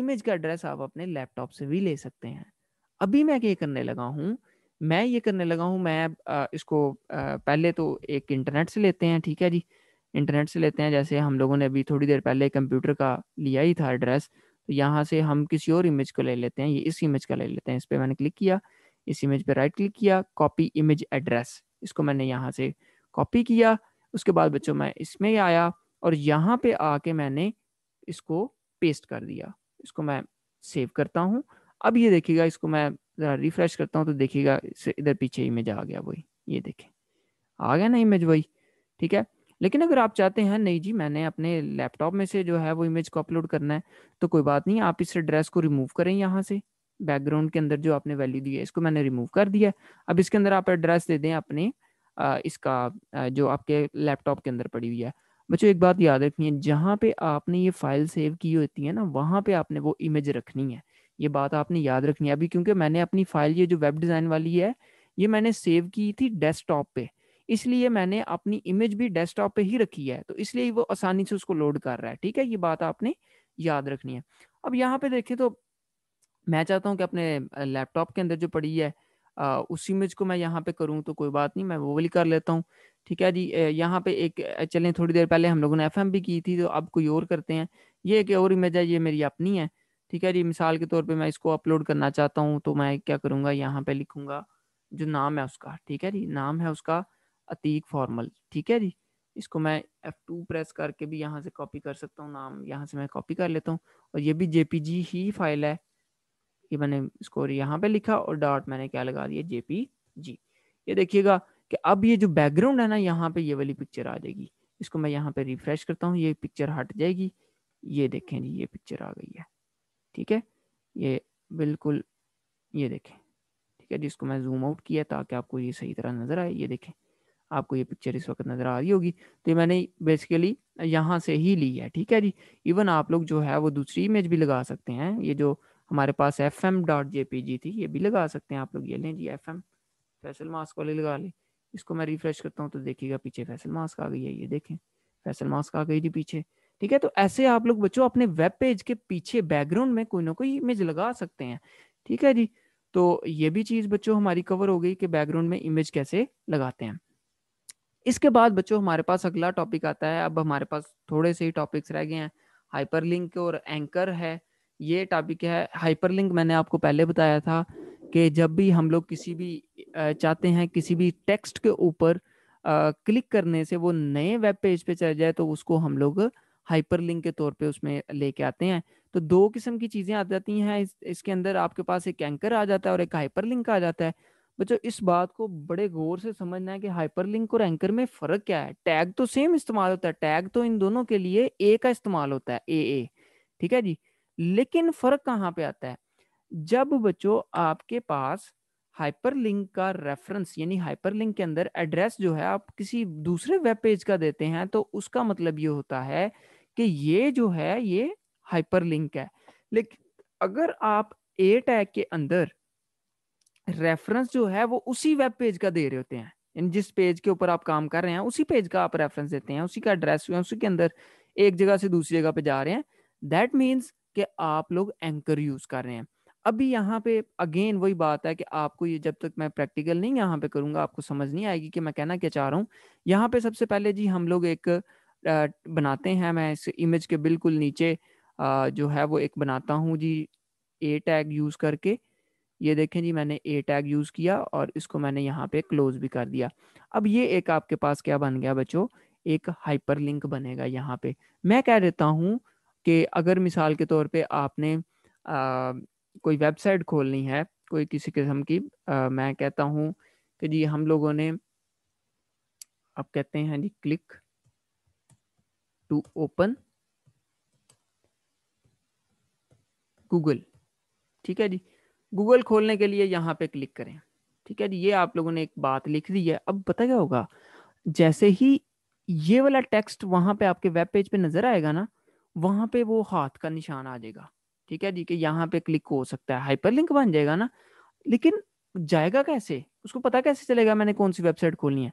इमेज का एड्रेस आप अपने लैपटॉप से भी ले सकते हैं अभी मैं क्या करने लगा हूँ मैं ये करने लगा हूँ मैं इसको पहले तो एक इंटरनेट से लेते हैं ठीक है जी इंटरनेट से लेते हैं जैसे हम लोगों ने अभी थोड़ी देर पहले कंप्यूटर का लिया ही था एड्रेस तो यहाँ से हम किसी और इमेज को ले लेते हैं ये इस इमेज का ले लेते हैं इस पर मैंने क्लिक किया इस इमेज पर राइट क्लिक किया कॉपी इमेज एड्रेस इसको मैंने यहाँ से कॉपी किया उसके बाद बच्चों मैं इसमें आया और यहाँ पे आके मैंने इसको पेस्ट कर दिया इसको मैं सेव करता हूँ अब ये देखिएगा इसको मैं ज़रा रिफ्रेश करता हूँ तो देखिएगा इधर पीछे इमेज आ गया वही ये देखें आ गया ना इमेज वही ठीक है लेकिन अगर आप चाहते हैं नहीं जी मैंने अपने लैपटॉप में से जो है वो इमेज को अपलोड करना है तो कोई बात नहीं आप इस एड्रेस को रिमूव करें यहाँ से बैकग्राउंड के अंदर जो आपने वैल्यू दी है इसको मैंने रिमूव कर दिया अब इसके अंदर आप एड्रेस दे दें अपने इसका जो आपके लैपटॉप के अंदर पड़ी हुई है बच्चों एक बात याद रखनी है जहाँ पे आपने ये फाइल सेव की होती है ना वहाँ पे आपने वो इमेज रखनी है ये बात आपने याद रखनी है अभी क्योंकि मैंने अपनी फाइल ये जो वेब डिज़ाइन वाली है ये मैंने सेव की थी डेस्कटॉप पे इसलिए मैंने अपनी इमेज भी डेस्कटॉप पे ही रखी है तो इसलिए वो आसानी से उसको लोड कर रहा है ठीक है ये बात आपने याद रखनी है अब यहाँ पे देखें तो मैं चाहता हूँ कि अपने लैपटॉप के अंदर जो पड़ी है उस इमेज को मैं यहाँ पे करूँ तो कोई बात नहीं मैं वो वाली कर लेता हूँ ठीक है जी यहाँ पे एक चलें थोड़ी देर पहले हम लोगों ने एफ भी की थी तो अब कोई और करते हैं ये एक और इमेज है ये मेरी अपनी है ठीक है जी मिसाल के तौर पे मैं इसको अपलोड करना चाहता हूँ तो मैं क्या करूँगा यहाँ पे लिखूंगा जो नाम है उसका ठीक है जी नाम है उसका अतीक फॉर्मल ठीक है जी इसको मैं F2 प्रेस करके भी यहाँ से कॉपी कर सकता हूँ नाम यहाँ से मैं कॉपी कर लेता हूँ और ये भी JPG ही फाइल है ये मैंने इसको यहाँ पे लिखा और डॉट मैंने क्या लगा दिया JPG ये देखिएगा कि अब ये जो बैकग्राउंड है ना यहाँ पे ये वाली पिक्चर आ जाएगी इसको मैं यहाँ पे रिफ्रेश करता हूँ ये पिक्चर हट जाएगी ये देखें जी ये पिक्चर आ गई है ठीक है ये बिल्कुल ये देखें ठीक है जी इसको मैं जूम आउट किया ताकि आपको ये सही तरह नज़र आए ये देखें आपको ये पिक्चर इस वक्त नज़र आ रही होगी तो मैंने बेसिकली यहाँ से ही ली है ठीक है जी इवन आप लोग जो है वो दूसरी इमेज भी लगा सकते हैं ये जो हमारे पास F M dot J P G थी ये भी लगा सकते हैं आप लोग ये लें जी एफ एम फैसल मास्क वाले लगा लें इसको मैं रिफ्रेश करता हूँ तो देखिएगा पीछे फैसल मास्क आ गई है ये देखें फैसल मास्क आ गई जी पीछे ठीक है तो ऐसे आप लोग बच्चों अपने वेब पेज के पीछे बैकग्राउंड में कोई ना कोई इमेज लगा सकते हैं ठीक है जी तो ये भी चीज़ बच्चों हमारी कवर हो गई कि बैकग्राउंड में इमेज कैसे लगाते हैं इसके बाद बच्चों हमारे पास अगला टॉपिक आता है अब हमारे पास थोड़े से ही टॉपिक्स रह गए हैं हाइपरलिंक और एंकर है ये टॉपिक है हाइपरलिंक मैंने आपको पहले बताया था कि जब भी हम लोग किसी भी चाहते हैं किसी भी टेक्स्ट के ऊपर क्लिक करने से वो नए वेब पेज पे चल जाए तो उसको हम लोग हाइपरलिंक के तौर पे उसमें लेके आते हैं तो दो किस्म की चीज़ें आ जाती हैं इस, इसके अंदर आपके पास एक एंकर आ जाता है और एक हाइपरलिंक आ जाता है बच्चों इस बात को बड़े गौर से समझना है कि हाइपरलिंक और एंकर में फर्क क्या है टैग तो सेम इस्तेमाल होता है टैग तो इन दोनों के लिए ए का इस्तेमाल होता है ए ए ठीक है जी लेकिन फर्क कहाँ पे आता है जब बच्चों आपके पास हाइपरलिंक का रेफरेंस यानी हाइपरलिंक के अंदर एड्रेस जो है आप किसी दूसरे वेब पेज का देते हैं तो उसका मतलब ये होता है कि ये जो है ये हाइपरलिंक है लेकिन अगर आप ए टैग के अंदर रेफरेंस जो है वो उसी वेब पेज का दे रहे होते हैं जिस पेज के ऊपर आप काम कर रहे हैं उसी पेज का आप रेफरेंस देते हैं उसी का एड्रेस उसी के अंदर एक जगह से दूसरी जगह पे जा रहे हैं दैट मीन्स कि आप लोग एंकर यूज कर रहे हैं अभी यहाँ पे अगेन वही बात है कि आपको ये जब तक मैं प्रैक्टिकल नहीं यहाँ पे करूंगा आपको समझ नहीं आएगी कि मैं कहना क्या चाह रहा हूँ यहाँ पे सबसे पहले जी हम लोग एक बनाते हैं मैं इस इमेज के बिल्कुल नीचे जो है वो एक बनाता हूँ जी ए टैग यूज करके ये देखें जी मैंने ए टैग यूज़ किया और इसको मैंने यहाँ पे क्लोज भी कर दिया अब ये एक आपके पास क्या बन गया बच्चों एक हाइपरलिंक बनेगा यहाँ पे मैं कह देता हूँ कि अगर मिसाल के तौर पे आपने आ, कोई वेबसाइट खोलनी है कोई किसी किस्म की आ, मैं कहता हूँ कि जी हम लोगों ने आप कहते हैं जी क्लिक टू ओपन गूगल ठीक है जी गूगल खोलने के लिए यहाँ पे क्लिक करें ठीक है जी ये आप लोगों ने एक बात लिख दी है अब पता क्या होगा जैसे ही ये वाला टेक्स्ट वहाँ पे आपके वेब पेज पे नजर आएगा ना वहाँ पे वो हाथ का निशान आ जाएगा ठीक है जी कि यहाँ पे क्लिक हो सकता है हाइपरलिंक बन जाएगा ना लेकिन जाएगा कैसे उसको पता कैसे चलेगा मैंने कौन सी वेबसाइट खोलनी है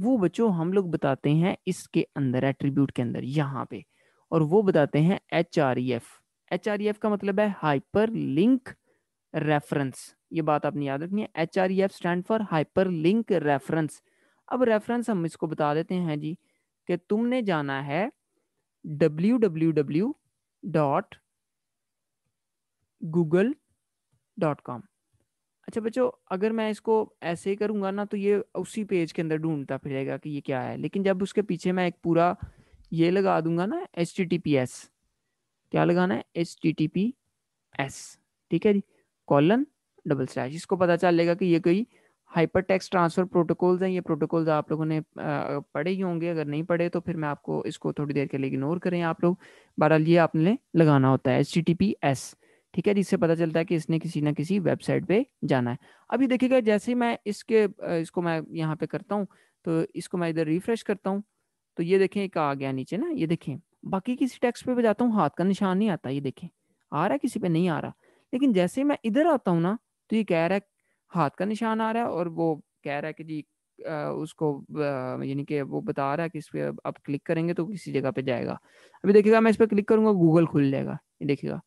वो बच्चों हम लोग बताते हैं इसके अंदर एट्रीब्यूट के अंदर यहाँ पे और वो बताते हैं H R E F H R E F का मतलब है हाइपर लिंक रेफरेंस ये बात आपने याद रखनी है H R E F stand for hyper link reference अब रेफरेंस हम इसको बता देते हैं जी कि तुमने जाना है W W W dot Google dot com अच्छा बच्चों अगर मैं इसको ऐसे ही करूँगा ना तो ये उसी पेज के अंदर ढूंढता फिरेगा कि ये क्या है लेकिन जब उसके पीछे मैं एक पूरा ये लगा दूंगा ना H T T P S क्या लगाना है H T T P S ठीक है जी कॉलन डबल स्लैश इसको पता चलेगा कि ये कोई हाइपर टेक्स ट्रांसफर प्रोटोकॉल्स हैं ये प्रोटोकॉल्स आप लोगों ने पढ़े ही होंगे अगर नहीं पढ़े तो फिर मैं आपको इसको थोड़ी देर के लिए इग्नोर करें आप लोग बहरहाल ये आपने लगाना होता है एच ठीक है जिससे पता चलता है कि इसने किसी ना किसी वेबसाइट पे जाना है अभी देखिएगा जैसे मैं इसके इसको मैं यहाँ पे करता हूँ तो इसको मैं इधर रिफ्रेश करता हूँ तो ये देखें एक आ गया नीचे ना ये देखें बाकी किसी टेक्स्ट पे जाता हूँ हाथ का निशान नहीं आता ये देखें आ रहा है किसी पे नहीं आ रहा लेकिन जैसे ही मैं इधर आता हूँ ना तो ये कह रहा है हाथ का निशान आ रहा है और वो कह रहा है कि जी आ, उसको यानी कि वो बता रहा है कि इस पर आप क्लिक करेंगे तो किसी जगह पे जाएगा अभी देखिएगा मैं इस पर क्लिक करूंगा गूगल खुल जाएगा ये देखिएगा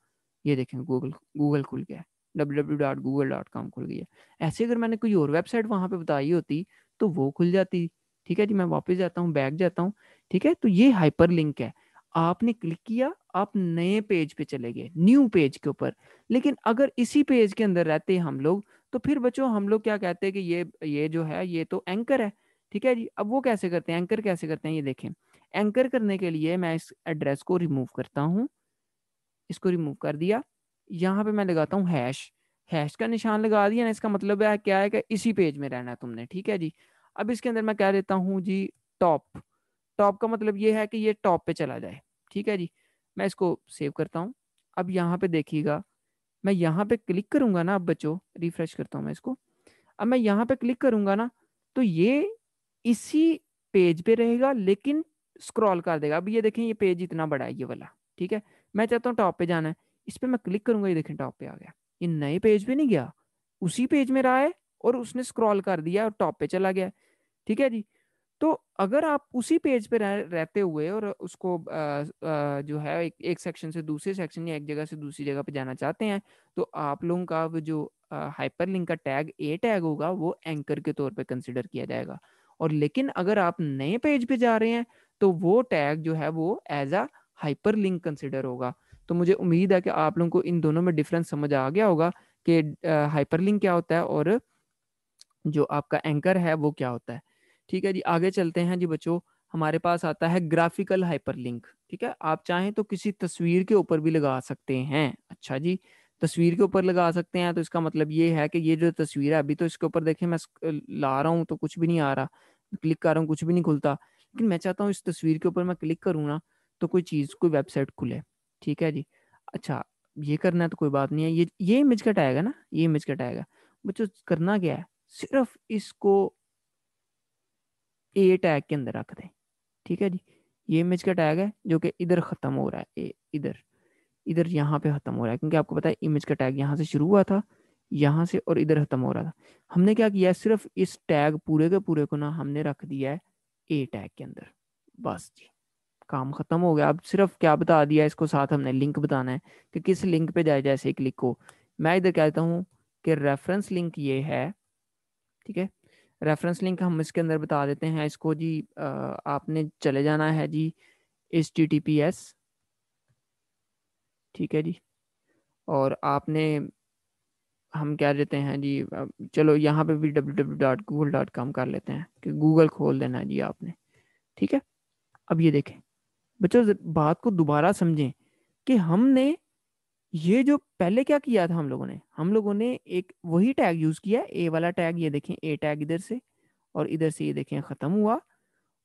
ये देखें गूगल गूगल खुल गया W W dot Google dot com खुल गई है ऐसे अगर मैंने कोई और वेबसाइट वहाँ पे बताई होती तो वो खुल जाती ठीक है जी मैं वापस जाता हूँ बैक जाता हूँ ठीक है तो ये हाइपर लिंक है आपने क्लिक किया आप नए पेज पे चले गए न्यू पेज के ऊपर लेकिन अगर इसी पेज के अंदर रहते हैं हम लोग तो फिर बच्चों हम लोग क्या कहते हैं कि ये ये जो है ये तो एंकर है ठीक है जी अब वो कैसे करते हैं एंकर कैसे करते हैं ये देखें एंकर करने के लिए मैं इस एड्रेस को रिमूव करता हूँ इसको रिमूव कर दिया यहाँ पे मैं लगाता हूँ हैश हैश का निशान लगा दिया ना इसका मतलब है क्या है कि इसी पेज में रहना है तुमने ठीक है जी अब इसके अंदर मैं कह देता हूँ जी टॉप टॉप का मतलब ये है कि ये टॉप पे चला जाए ठीक है जी मैं इसको सेव करता हूँ अब यहाँ पे देखिएगा मैं यहाँ पे क्लिक करूँगा ना अब बच्चों रिफ्रेश करता हूँ मैं इसको अब मैं यहाँ पे क्लिक करूँगा ना तो ये इसी पेज पे रहेगा लेकिन स्क्रॉल कर देगा अब ये देखें ये पेज इतना बड़ा है ये वाला ठीक है मैं चाहता हूँ टॉप पे जाना है इस पर मैं क्लिक करूँगा ये देखें टॉप पे आ गया ये नए पेज पे नहीं गया उसी पेज में रहा है और उसने स्क्रॉल कर दिया और टॉप पे चला गया ठीक है जी तो अगर आप उसी पेज पे रह, रहते हुए और उसको आ, आ, जो है एक, एक सेक्शन से दूसरे सेक्शन या एक जगह से दूसरी जगह पे जाना चाहते हैं तो आप लोगों का जो हाइपर लिंक का टैग ए टैग होगा वो एंकर के तौर पे कंसिडर किया जाएगा और लेकिन अगर आप नए पेज पे जा रहे हैं तो वो टैग जो है वो as a hyper link consider होगा तो मुझे उम्मीद है कि आप लोगों को इन दोनों में डिफरेंस समझ आ गया होगा कि हाइपर लिंक क्या होता है और जो आपका एंकर है वो क्या होता है ठीक है जी आगे चलते हैं जी बच्चों हमारे पास आता है ग्राफिकल हाइपरलिंक ठीक है आप चाहें तो किसी तस्वीर के ऊपर भी लगा सकते हैं अच्छा जी तस्वीर के ऊपर लगा सकते हैं तो इसका मतलब ये है कि ये जो तस्वीर है अभी तो इसके ऊपर देखें मैं ला रहा हूँ तो कुछ भी नहीं आ रहा क्लिक कर रहा हूँ कुछ भी नहीं खुलता लेकिन मैं चाहता हूँ इस तस्वीर के ऊपर मैं क्लिक करूँ ना तो कोई चीज़ कोई वेबसाइट खुले ठीक है जी अच्छा ये करना है तो कोई बात नहीं है ये ये इमेज कट आएगा ना ये इमेज कट आएगा बच्चों करना क्या है सिर्फ इसको ए टैग के अंदर रख दें ठीक है जी ये इमेज का टैग है जो कि इधर ख़त्म हो रहा है ए इधर इधर यहाँ पे ख़त्म हो रहा है क्योंकि आपको पता है इमेज का टैग यहाँ से शुरू हुआ था यहाँ से और इधर ख़त्म हो रहा था हमने क्या किया सिर्फ इस टैग पूरे के पूरे को ना हमने रख दिया है ए टैग के अंदर बस जी काम ख़त्म हो गया अब सिर्फ क्या बता दिया इसको साथ हमने लिंक बताना है कि किस लिंक पे जाए जैसे क्लिक को मैं इधर कहता हूँ कि रेफरेंस लिंक ये है ठीक है रेफरेंस लिंक हम इसके अंदर बता देते हैं इसको जी आपने चले जाना है जी H T T P S ठीक है जी और आपने हम कह देते हैं जी चलो यहाँ पे भी W W dot Google dot com कर लेते हैं कि गूगल खोल देना जी आपने ठीक है अब ये देखें बच्चों बात को दोबारा समझें कि हमने ये जो पहले क्या किया था हम लोगों ने हम लोगों ने एक वही टैग यूज किया ए वाला टैग ये देखें ए टैग इधर से और इधर से ये देखें खत्म हुआ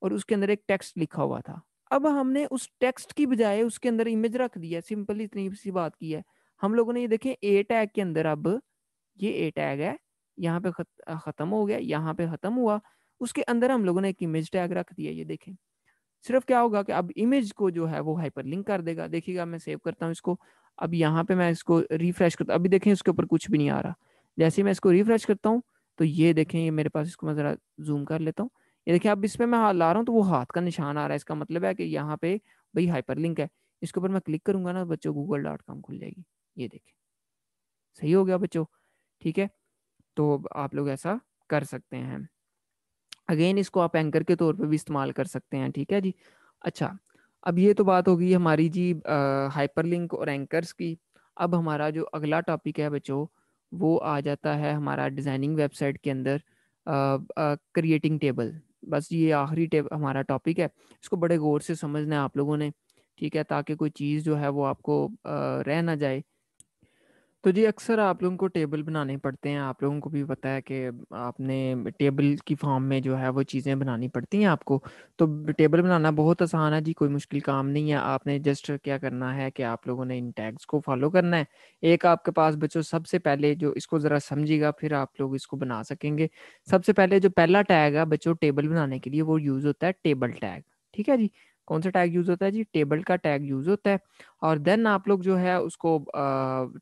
और उसके अंदर एक टेक्स्ट लिखा हुआ था अब हमने उस टेक्स्ट की बजाय उसके अंदर इमेज रख दिया सिंपल इतनी सी बात की है हम लोगों ने ये देखें ए टैग के अंदर अब ये ए टैग है यहाँ पे खत्म हो गया यहाँ पे खत्म हुआ उसके अंदर हम लोगों ने एक इमेज टैग रख दिया ये देखें सिर्फ क्या होगा कि अब इमेज को जो है वो हाइपर लिंक कर देगा देखिएगा मैं सेव करता हूँ इसको अब यहाँ पे मैं इसको रिफ्रेश करता अभी देखें इसके ऊपर कुछ भी नहीं आ रहा जैसे मैं इसको रिफ्रेश करता हूँ तो ये देखें ये मेरे पास इसको मैं ज़रा जूम कर लेता हूँ ये देखें अब इस पर मैं ला रहा हूँ तो वो हाथ का निशान आ रहा है इसका मतलब है कि यहाँ पे भाई हाइपर लिंक है इसके ऊपर मैं क्लिक करूंगा ना तो बच्चों गूगल डॉट कॉम खुल जाएगी ये देखें सही हो गया बच्चों ठीक है तो आप लोग ऐसा कर सकते हैं अगेन इसको आप एंकर के तौर पर भी इस्तेमाल कर सकते हैं ठीक है जी अच्छा अब ये तो बात होगी हमारी जी हाइपरलिंक और एंकर्स की अब हमारा जो अगला टॉपिक है बच्चों वो आ जाता है हमारा डिज़ाइनिंग वेबसाइट के अंदर क्रिएटिंग टेबल बस ये आखिरी टेब हमारा टॉपिक है इसको बड़े गौर से समझना है आप लोगों ने ठीक है ताकि कोई चीज़ जो है वो आपको आ, रह ना जाए तो जी अक्सर आप लोगों को टेबल बनाने पड़ते हैं आप लोगों को भी पता है कि आपने टेबल की फॉर्म में जो है वो चीज़ें बनानी पड़ती हैं आपको तो टेबल बनाना बहुत आसान है जी कोई मुश्किल काम नहीं है आपने जस्ट क्या करना है कि आप लोगों ने इन टैग्स को फॉलो करना है एक आपके पास बच्चों सबसे पहले जो इसको ज़रा समझिएगा फिर आप लोग इसको बना सकेंगे सबसे पहले जो पहला टैग है बच्चों टेबल बनाने के लिए वो यूज़ होता है टेबल टैग ठीक है जी कौन सा टैग यूज होता है जी टेबल का टैग यूज होता है और देन आप लोग जो है उसको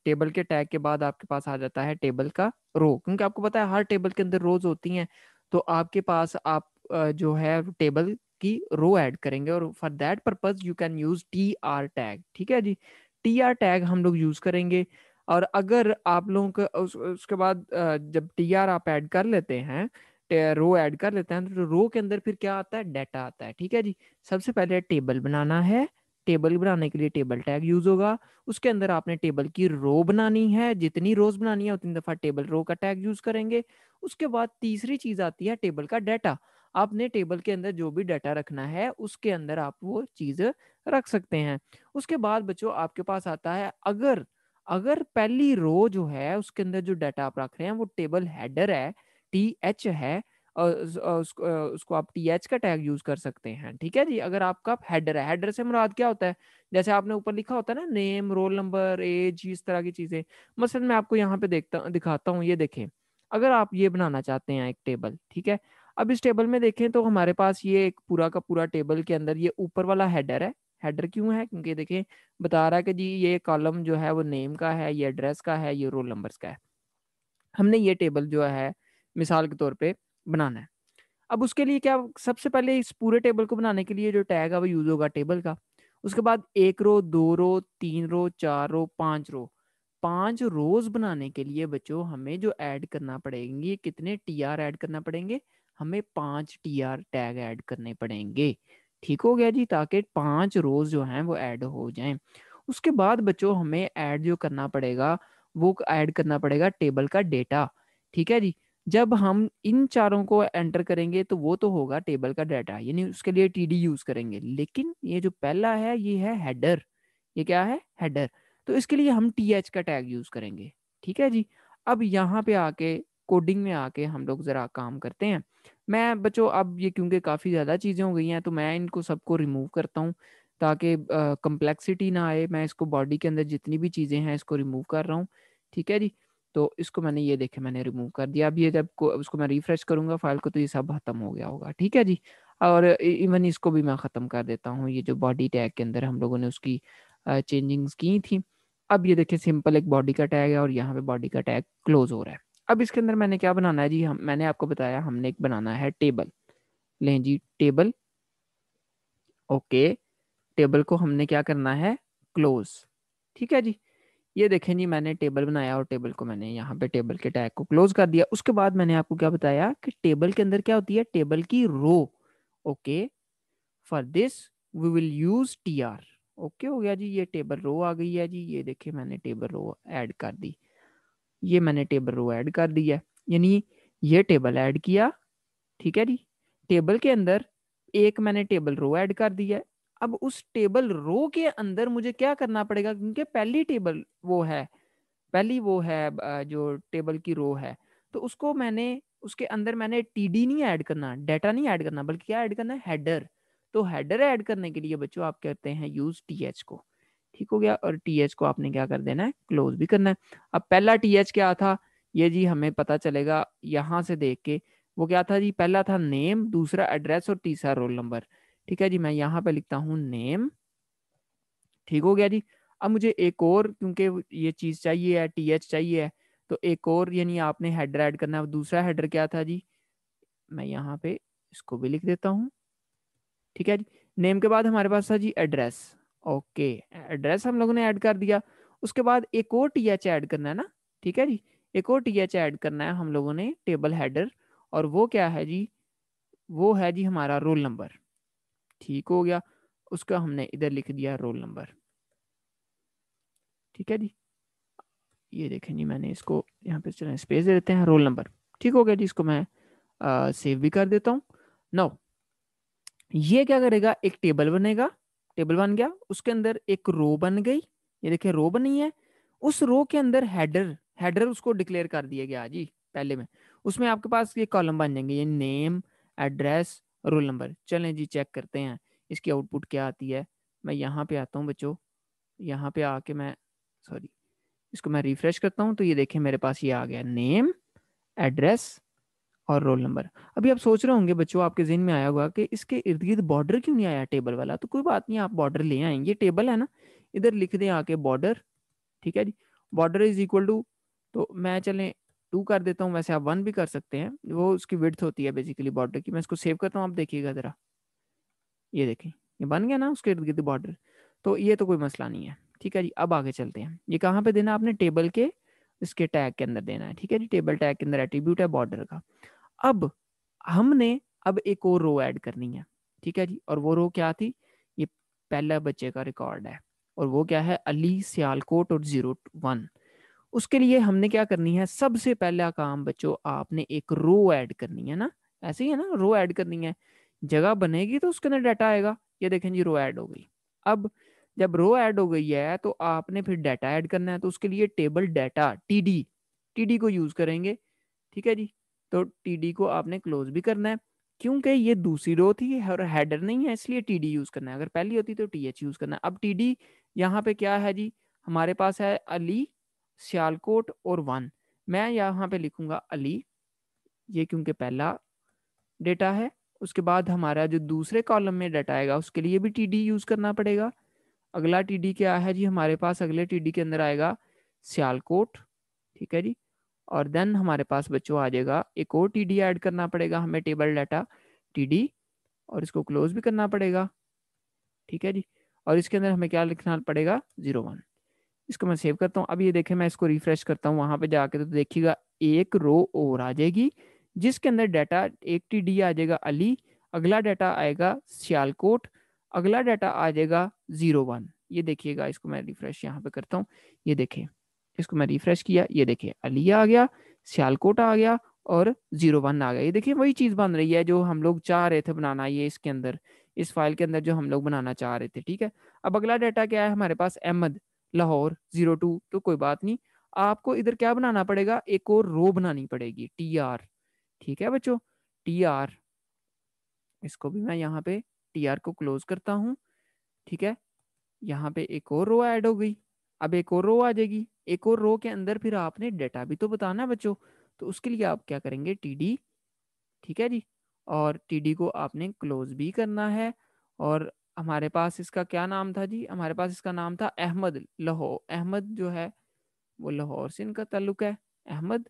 टेबल के टैग के बाद आपके पास आ जाता है टेबल का रो क्योंकि आपको पता है हर टेबल के अंदर रोज होती हैं तो आपके पास आप जो है टेबल की रो ऐड करेंगे और for that purpose you can use T R tag ठीक है जी टी आर टैग हम लोग यूज करेंगे और अगर आप लोगों का उस, उसके बाद जब टी आर आप ऐड कर लेते हैं रो ऐड कर लेते हैं तो रो के अंदर फिर क्या आता है डाटा आता है ठीक है जी सबसे पहले टेबल बनाना है टेबल बनाने के लिए टेबल टैग यूज होगा उसके अंदर आपने टेबल की रो बनानी है जितनी रोज बनानी है उतनी दफा टेबल रो का टैग यूज करेंगे उसके बाद तीसरी चीज आती है टेबल का डाटा आपने टेबल के अंदर जो भी डाटा रखना है उसके अंदर आप वो चीज रख सकते हैं उसके बाद बच्चों आपके पास आता है अगर अगर पहली रो जो है उसके अंदर जो डाटा आप रख रहे हैं वो टेबल हेडर है टी एच है और उसको, उसको आप टी एच का टैग यूज कर सकते हैं ठीक है जी अगर आपका हेडर है हेडर से मुराद क्या होता है जैसे आपने ऊपर लिखा होता है ना नेम रोल नंबर एज इस तरह की चीजें मसलन मैं आपको यहाँ पे देखता दिखाता हूँ ये देखें अगर आप ये बनाना चाहते हैं एक टेबल ठीक है अब इस टेबल में देखें तो हमारे पास ये एक पूरा का पूरा टेबल के अंदर ये ऊपर वाला हेडर है हेडर क्यों है क्योंकि देखें बता रहा है कि जी ये कॉलम जो है वो नेम का है ये एड्रेस का है ये रोल नंबर्स का है हमने ये टेबल जो है मिसाल के तौर पे बनाना है अब उसके लिए क्या सबसे पहले इस पूरे टेबल को बनाने के लिए जो टैग है वो यूज होगा टेबल का उसके बाद एक रो दो रो तीन रो चार रो पांच रो पांच रोज बनाने के लिए बच्चों हमें जो ऐड करना पड़ेंगे कितने टी आर ऐड करना पड़ेंगे हमें पांच टी आर टैग ऐड करने पड़ेंगे ठीक हो गया जी ताकि पांच रोज जो हैं वो ऐड हो जाएं उसके बाद बच्चों हमें ऐड जो करना पड़ेगा वो ऐड करना पड़ेगा टेबल का डेटा ठीक है जी जब हम इन चारों को एंटर करेंगे तो वो तो होगा टेबल का डाटा यानी उसके लिए टी यूज करेंगे लेकिन ये जो पहला है ये है हेडर ये क्या है हेडर तो इसके लिए हम टी का टैग यूज करेंगे ठीक है जी अब यहाँ पे आके कोडिंग में आके हम लोग ज़रा काम करते हैं मैं बच्चों अब ये क्योंकि काफ़ी ज़्यादा चीज़ें हो गई हैं तो मैं इनको सबको रिमूव करता हूँ ताकि कम्प्लेक्सिटी ना आए मैं इसको बॉडी के अंदर जितनी भी चीज़ें हैं इसको रिमूव कर रहा हूँ ठीक है जी तो इसको मैंने ये देखे मैंने रिमूव कर दिया अब ये जब को उसको मैं रिफ्रेश करूंगा फाइल को तो ये सब खत्म हो गया होगा ठीक है जी और इवन इसको भी मैं ख़त्म कर देता हूँ ये जो बॉडी टैग के अंदर हम लोगों ने उसकी चेंजिंग्स की थी अब ये देखिए सिंपल एक बॉडी का टैग है और यहाँ पे बॉडी का टैग क्लोज हो रहा है अब इसके अंदर मैंने क्या बनाना है जी हम मैंने आपको बताया हमने एक बनाना है टेबल लें जी टेबल ओके टेबल को हमने क्या करना है क्लोज ठीक है जी ये देखें जी मैंने टेबल बनाया और टेबल को मैंने यहाँ पे टेबल के टैग को क्लोज कर दिया उसके बाद मैंने आपको क्या बताया कि टेबल के अंदर क्या होती है टेबल की row okay for this we will use T R okay हो गया जी ये टेबल रो आ गई है जी ये देखे मैंने टेबल रो एड कर दी ये मैंने टेबल रो एड कर दी है यानी ये टेबल एड किया ठीक है जी टेबल के अंदर एक मैंने टेबल रो ऐड कर दी है अब उस टेबल रो के अंदर मुझे क्या करना पड़ेगा क्योंकि पहली टेबल वो है पहली वो है जो टेबल की रो है तो उसको मैंने उसके अंदर मैंने टीडी नहीं ऐड करना डाटा नहीं ऐड करना बल्कि क्या ऐड करना है हेडर तो हेडर ऐड करने के लिए बच्चों आप करते हैं यूज टीएच को ठीक हो गया और टीएच को आपने क्या कर देना है क्लोज भी करना है अब पहला टीएच क्या था ये जी हमें पता चलेगा यहाँ से देख के वो क्या था जी पहला था नेम दूसरा एड्रेस और तीसरा रोल नंबर ठीक है जी मैं यहाँ पे लिखता हूँ नेम ठीक हो गया जी अब मुझे एक और क्योंकि ये चीज चाहिए है टी एच चाहिए है तो एक और यानी आपने हेडर ऐड करना है दूसरा हेडर क्या था जी मैं यहाँ पे इसको भी लिख देता हूँ ठीक है जी नेम के बाद हमारे पास था जी एड्रेस ओके एड्रेस हम लोगों ने ऐड कर दिया उसके बाद एक और टी एच ऐड करना है ना ठीक है जी एक और टी एच ऐड करना है हम लोगों ने टेबल हेडर और वो क्या है जी वो है जी हमारा रोल नंबर ठीक हो गया उसका हमने इधर लिख दिया रोल नंबर ठीक है जी ये देखें जी मैंने इसको यहाँ पे चलें स्पेस दे देते हैं रोल नंबर ठीक हो गया जी इसको मैं आ, सेव भी कर देता हूँ नौ ये क्या करेगा एक टेबल बनेगा टेबल बन गया उसके अंदर एक रो बन गई ये देखिए रो बनी है उस रो के अंदर हेडर हेडर उसको डिक्लेयर कर दिया गया जी पहले में उसमें आपके पास ये कॉलम बन जाएंगे ये नेम एड्रेस रोल नंबर चलें जी चेक करते हैं इसकी आउटपुट क्या आती है मैं यहाँ पे आता हूँ बच्चों यहाँ पे आके मैं सॉरी इसको मैं रिफ्रेश करता हूँ तो ये देखें मेरे पास ये आ गया नेम एड्रेस और रोल नंबर अभी आप सोच रहे होंगे बच्चों आपके जहन में आया हुआ कि इसके इर्द गिर्द बॉर्डर क्यों नहीं आया टेबल वाला तो कोई बात नहीं आप बॉर्डर ले आएंगे ये टेबल है ना इधर लिख दें आके बॉर्डर ठीक है जी बॉर्डर इज इक्वल टू तो मैं चलें टू कर देता हूँ वैसे आप वन भी कर सकते हैं वो उसकी विड्थ होती है बेसिकली बॉर्डर की मैं इसको सेव करता हूँ आप देखिएगा ज़रा ये देखें ये बन गया ना उसके इर्द गिर्द बॉर्डर तो ये तो कोई मसला नहीं है ठीक है जी अब आगे चलते हैं ये कहाँ पे देना आपने टेबल के इसके टैग के अंदर देना है ठीक है जी टेबल टैग के अंदर एट्रीब्यूट है बॉर्डर का अब हमने अब एक और रो ऐड करनी है ठीक है जी और वो रो क्या थी ये पहला बच्चे का रिकॉर्ड है और वो क्या है अली सियालकोट और जीरो वन उसके लिए हमने क्या करनी है सबसे पहला काम बच्चों आपने एक रो ऐड करनी है ना ऐसे ही है ना रो ऐड करनी है जगह बनेगी तो उसके अंदर डाटा आएगा ये देखें जी रो ऐड हो गई अब जब रो ऐड हो गई है तो आपने फिर डाटा ऐड करना है तो उसके लिए टेबल डाटा टीडी टीडी को यूज करेंगे ठीक है जी तो टीडी को आपने क्लोज भी करना है क्योंकि ये दूसरी रो थी और हेडर नहीं है इसलिए टीडी यूज करना है अगर पहली होती तो टी यूज करना है अब डी यहाँ पे क्या है जी हमारे पास है अली सियालकोट और वन मैं यहाँ पे लिखूँगा अली ये क्योंकि पहला डेटा है उसके बाद हमारा जो दूसरे कॉलम में डाटा आएगा उसके लिए भी टी डी यूज़ करना पड़ेगा अगला टी डी क्या है जी हमारे पास अगले टी डी के अंदर आएगा सियालकोट ठीक है जी और देन हमारे पास बच्चों आ जाएगा एक और टी डी ऐड करना पड़ेगा हमें टेबल डाटा टी डी और इसको क्लोज भी करना पड़ेगा ठीक है जी और इसके अंदर हमें क्या लिखना पड़ेगा जीरो वन इसको मैं सेव करता हूँ अब ये देखें मैं इसको रिफ्रेश करता हूँ वहां पे जाके तो देखिएगा एक रो और आ जाएगी जिसके अंदर डाटा एक टी डी आ जाएगा अली अगला डाटा आएगा सियालकोट अगला डाटा आ जाएगा जीरो वन ये देखिएगा इसको मैं रिफ्रेश यहाँ पे करता हूँ ये देखें इसको मैं रिफ्रेश किया ये देखिए अली आ गया सियालकोट आ गया और जीरो वन आ गया ये देखिए वही चीज़ बन रही है जो हम लोग चाह रहे थे बनाना ये इसके अंदर इस फाइल के अंदर जो हम लोग बनाना चाह रहे थे ठीक है अब अगला डाटा क्या है हमारे पास अहमद लाहौर जीरो टू तो कोई बात नहीं आपको इधर क्या बनाना पड़ेगा एक और रो बनानी पड़ेगी टी आर ठीक है बच्चों टी आर इसको भी मैं यहाँ पे टी आर को क्लोज करता हूँ ठीक है यहाँ पे एक और रो ऐड हो गई अब एक और रो आ जाएगी एक और रो के अंदर फिर आपने डेटा भी तो बताना है बच्चों तो उसके लिए आप क्या करेंगे टी डी ठीक है जी और टी डी को आपने क्लोज भी करना है और हमारे पास इसका क्या नाम था जी हमारे पास इसका नाम था अहमद लाहौर अहमद जो है वो लाहौर से इनका ताल्लुक है अहमद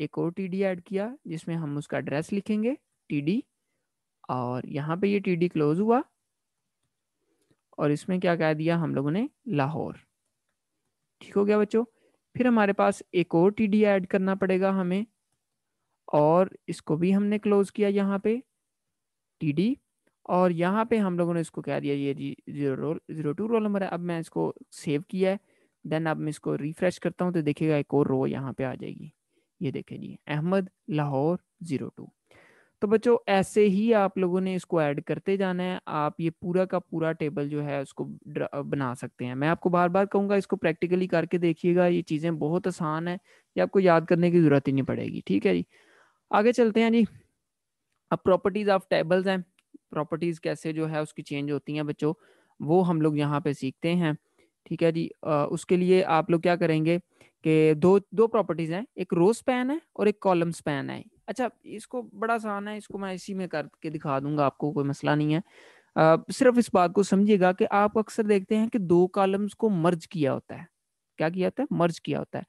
एक और टी डी ऐड किया जिसमें हम उसका एड्रेस लिखेंगे टी डी और यहाँ पे ये टी डी क्लोज हुआ और इसमें क्या कह दिया हम लोगों ने लाहौर ठीक हो गया बच्चों फिर हमारे पास एक और टी डी ऐड करना पड़ेगा हमें और इसको भी हमने क्लोज किया यहाँ पे टी डी और यहाँ पे हम लोगों ने इसको क्या दिया ये जी zero roll zero two roll number है अब मैं इसको सेव किया है देन अब मैं इसको रिफ्रेश करता हूँ तो देखिएगा एक और रो यहाँ पे आ जाएगी ये देखे जी अहमद लाहौर जीरो टू तो बच्चों ऐसे ही आप लोगों ने इसको ऐड करते जाना है आप ये पूरा का पूरा टेबल जो है उसको बना सकते हैं मैं आपको बार बार कहूँगा इसको प्रैक्टिकली करके देखिएगा ये चीज़ें बहुत आसान है ये आपको याद करने की ज़रूरत ही नहीं पड़ेगी ठीक है जी आगे चलते हैं जी अब प्रॉपर्टीज़ ऑफ टेबल्स हैं प्रॉपर्टीज कैसे जो है उसकी चेंज होती हैं बच्चों वो हम लोग यहाँ पे सीखते हैं ठीक है जी आ, उसके लिए आप लोग क्या करेंगे कि दो दो प्रॉपर्टीज हैं एक रो स्पैन है और एक कॉलम स्पैन है अच्छा इसको बड़ा आसान है इसको मैं इसी में करके दिखा दूंगा आपको कोई मसला नहीं है आ, सिर्फ इस बात को समझिएगा कि आप अक्सर देखते हैं कि दो कॉलम्स को मर्ज किया होता है क्या किया होता है मर्ज किया होता है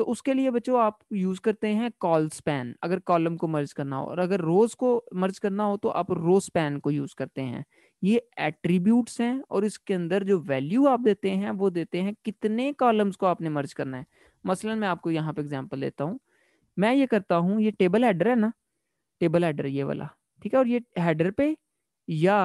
तो उसके लिए बच्चों आप यूज करते हैं कॉल स्पैन अगर कॉलम को मर्ज करना हो और अगर रोज को मर्ज करना हो तो आप रो स्पैन को यूज करते हैं ये एट्रीब्यूट्स हैं और इसके अंदर जो वैल्यू आप देते हैं वो देते हैं कितने कॉलम्स को आपने मर्ज करना है मसलन मैं आपको यहाँ पे एग्जाम्पल देता हूँ मैं ये करता हूँ ये टेबल हैडर है ना टेबल हेडर ये वाला ठीक है और ये हेडर पे या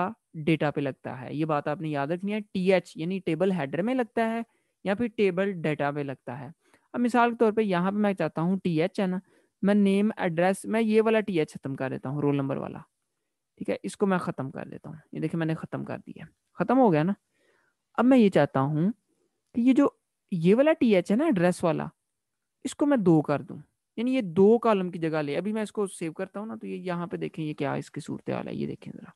डेटा पे लगता है ये बात आपने याद रखनी है टी एच यानी टेबल हेडर में लगता है या फिर टेबल डेटा पे लगता है अब मिसाल के तौर पे यहाँ पे मैं चाहता हूँ टी एच है ना मैं नेम एड्रेस मैं ये वाला टी एच खत्म कर देता हूँ रोल नंबर वाला ठीक है इसको मैं ख़त्म कर देता हूँ ये देखिए मैंने ख़त्म कर दिया ख़त्म हो गया ना अब मैं ये चाहता हूँ कि ये जो ये वाला टी एच है ना एड्रेस वाला इसको मैं दो कर दूँ यानी ये दो कॉलम की जगह ले अभी मैं इसको सेव करता हूँ ना तो ये यहाँ पे देखें ये क्या इसकी सूरत हाल है ये देखें ज़रा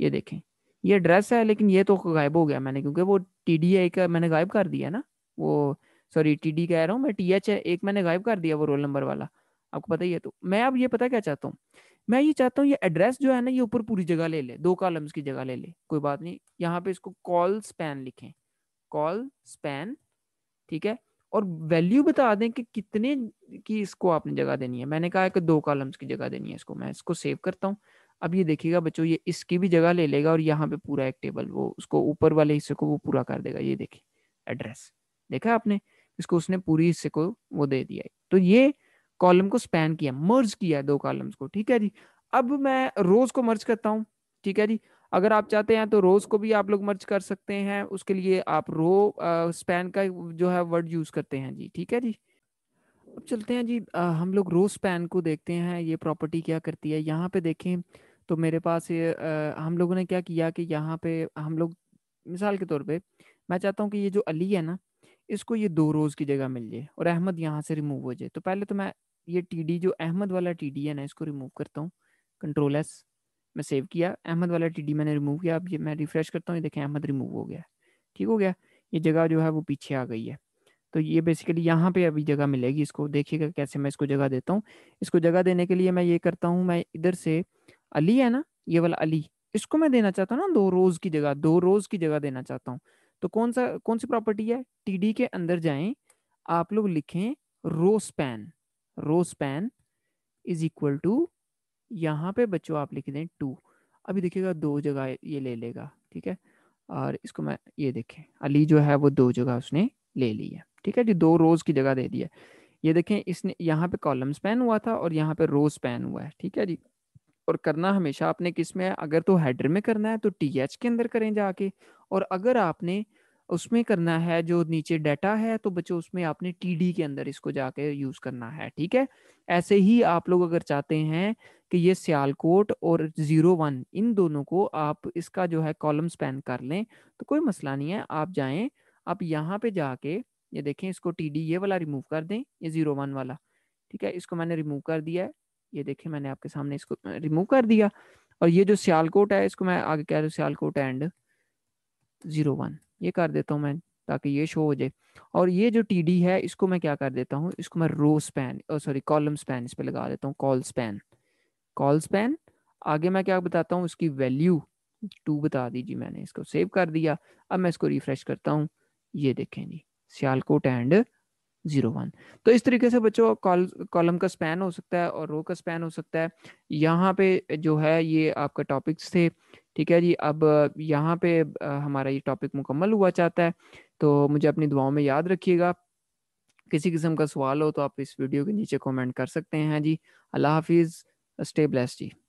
ये देखें ये एड्रेस है लेकिन ये तो गायब हो गया मैंने क्योंकि वो टी डी आई का मैंने गायब कर दिया ना वो सॉरी टी डी कह रहा हूँ मैं टी एच एक मैंने गायब कर दिया वो रोल नंबर वाला आपको पता ही है तो मैं अब ये पता क्या चाहता हूँ मैं ये चाहता हूँ ये एड्रेस जो है ना ये ऊपर पूरी जगह ले ले दो कॉलम्स की जगह ले ले कोई बात नहीं यहाँ पे इसको कॉल स्पैन लिखें कॉल स्पैन ठीक है और वैल्यू बता दें कि कितने की इसको आपने जगह देनी है मैंने कहा कि दो कॉलम्स की जगह देनी है इसको मैं इसको सेव करता हूँ अब ये देखिएगा बच्चों ये इसकी भी जगह ले लेगा और यहाँ पे पूरा एक टेबल वो उसको ऊपर वाले हिस्से को वो पूरा कर देगा ये देखिए एड्रेस देखा आपने इसको उसने पूरी हिस्से को वो दे दिया है तो ये कॉलम को स्पैन किया मर्ज किया है दो कॉलम्स को ठीक है जी अब मैं रोज को मर्ज करता हूँ ठीक है जी अगर आप चाहते हैं तो रोज को भी आप लोग मर्ज कर सकते हैं उसके लिए आप रो स्पैन का जो है वर्ड यूज करते हैं जी ठीक है जी अब चलते हैं जी आ, हम लोग रो स्पैन को देखते हैं ये प्रॉपर्टी क्या करती है यहाँ पे देखें तो मेरे पास ये आ, हम लोगों ने क्या किया कि यहाँ पे हम लोग मिसाल के तौर पे मैं चाहता हूँ कि ये जो अली है ना इसको ये दो रोज की जगह मिल जाए और अहमद यहाँ से रिमूव हो जाए तो पहले तो मैं ये टी जो अहमद वाला टी है ना इसको रिमूव करता हूँ कंट्रोल एस मैं सेव किया अहमद वाला टी मैंने रिमूव किया अब ये मैं रिफ्रेश करता हूँ ये देखें अहमद रिमूव हो गया ठीक हो गया ये जगह जो है वो पीछे आ गई है तो ये बेसिकली यहाँ पे अभी जगह मिलेगी इसको देखिएगा कैसे मैं इसको जगह देता हूँ इसको जगह देने के लिए मैं ये करता हूँ मैं इधर से अली है ना ये वाला अली इसको मैं देना चाहता हूँ ना दो रोज की जगह दो रोज की जगह देना चाहता हूँ तो कौन सा कौन सी प्रॉपर्टी है टीडी के अंदर जाएं आप लोग लिखें row span row span is equal to यहाँ पे बच्चों आप लिख दें टू अभी देखिएगा दो जगह ये ले लेगा ठीक है और इसको मैं ये देखें अली जो है वो दो जगह उसने ले ली है ठीक है जी दो रोज की जगह दे दी है ये देखें इसने यहाँ पे कॉलम स्पैन हुआ था और यहाँ पे रोज स्पैन हुआ है ठीक है जी और करना हमेशा आपने किस में अगर तो हेडर में करना है तो टी एच के अंदर करें जाके और अगर आपने उसमें करना है जो नीचे डाटा है तो बच्चों उसमें आपने टीडी के अंदर इसको जाके यूज करना है ठीक है ऐसे ही आप लोग अगर चाहते हैं कि ये सियालकोट और जीरो वन इन दोनों को आप इसका जो है कॉलम स्पैन कर लें तो कोई मसला नहीं है आप जाएं आप यहाँ पे जाके ये देखें इसको टीडी ये वाला रिमूव कर दें ये जीरो वन वाला ठीक है इसको मैंने रिमूव कर दिया है ये देखें मैंने आपके सामने इसको रिमूव कर दिया और ये जो सियालकोट है इसको मैं आगे कह रहा हूँ सियालकोट एंड जीरो वन ये कर देता हूँ मैं ताकि ये शो हो जाए और ये जो टी डी है इसको मैं क्या कर देता हूँ इसको मैं row span sorry column span इस पर लगा देता हूँ कॉल स्पैन कॉल स्पैन आगे मैं क्या बताता हूँ उसकी वैल्यू टू बता दीजिए मैंने इसको सेव कर दिया अब मैं इसको रिफ्रेश करता हूँ ये देखें जी सियालकोट एंड जीरो वन तो इस तरीके से बच्चों कॉल कॉलम का स्पैन हो सकता है और रो का स्पैन हो सकता है यहाँ पे जो है ये आपका टॉपिक्स थे ठीक है जी अब यहाँ पे हमारा ये टॉपिक मुकम्मल हुआ चाहता है तो मुझे अपनी दुआओं में याद रखिएगा किसी किस्म का सवाल हो तो आप इस वीडियो के नीचे कमेंट कर सकते हैं जी अल्लाह हाफिज़ स्टे ब्लेस जी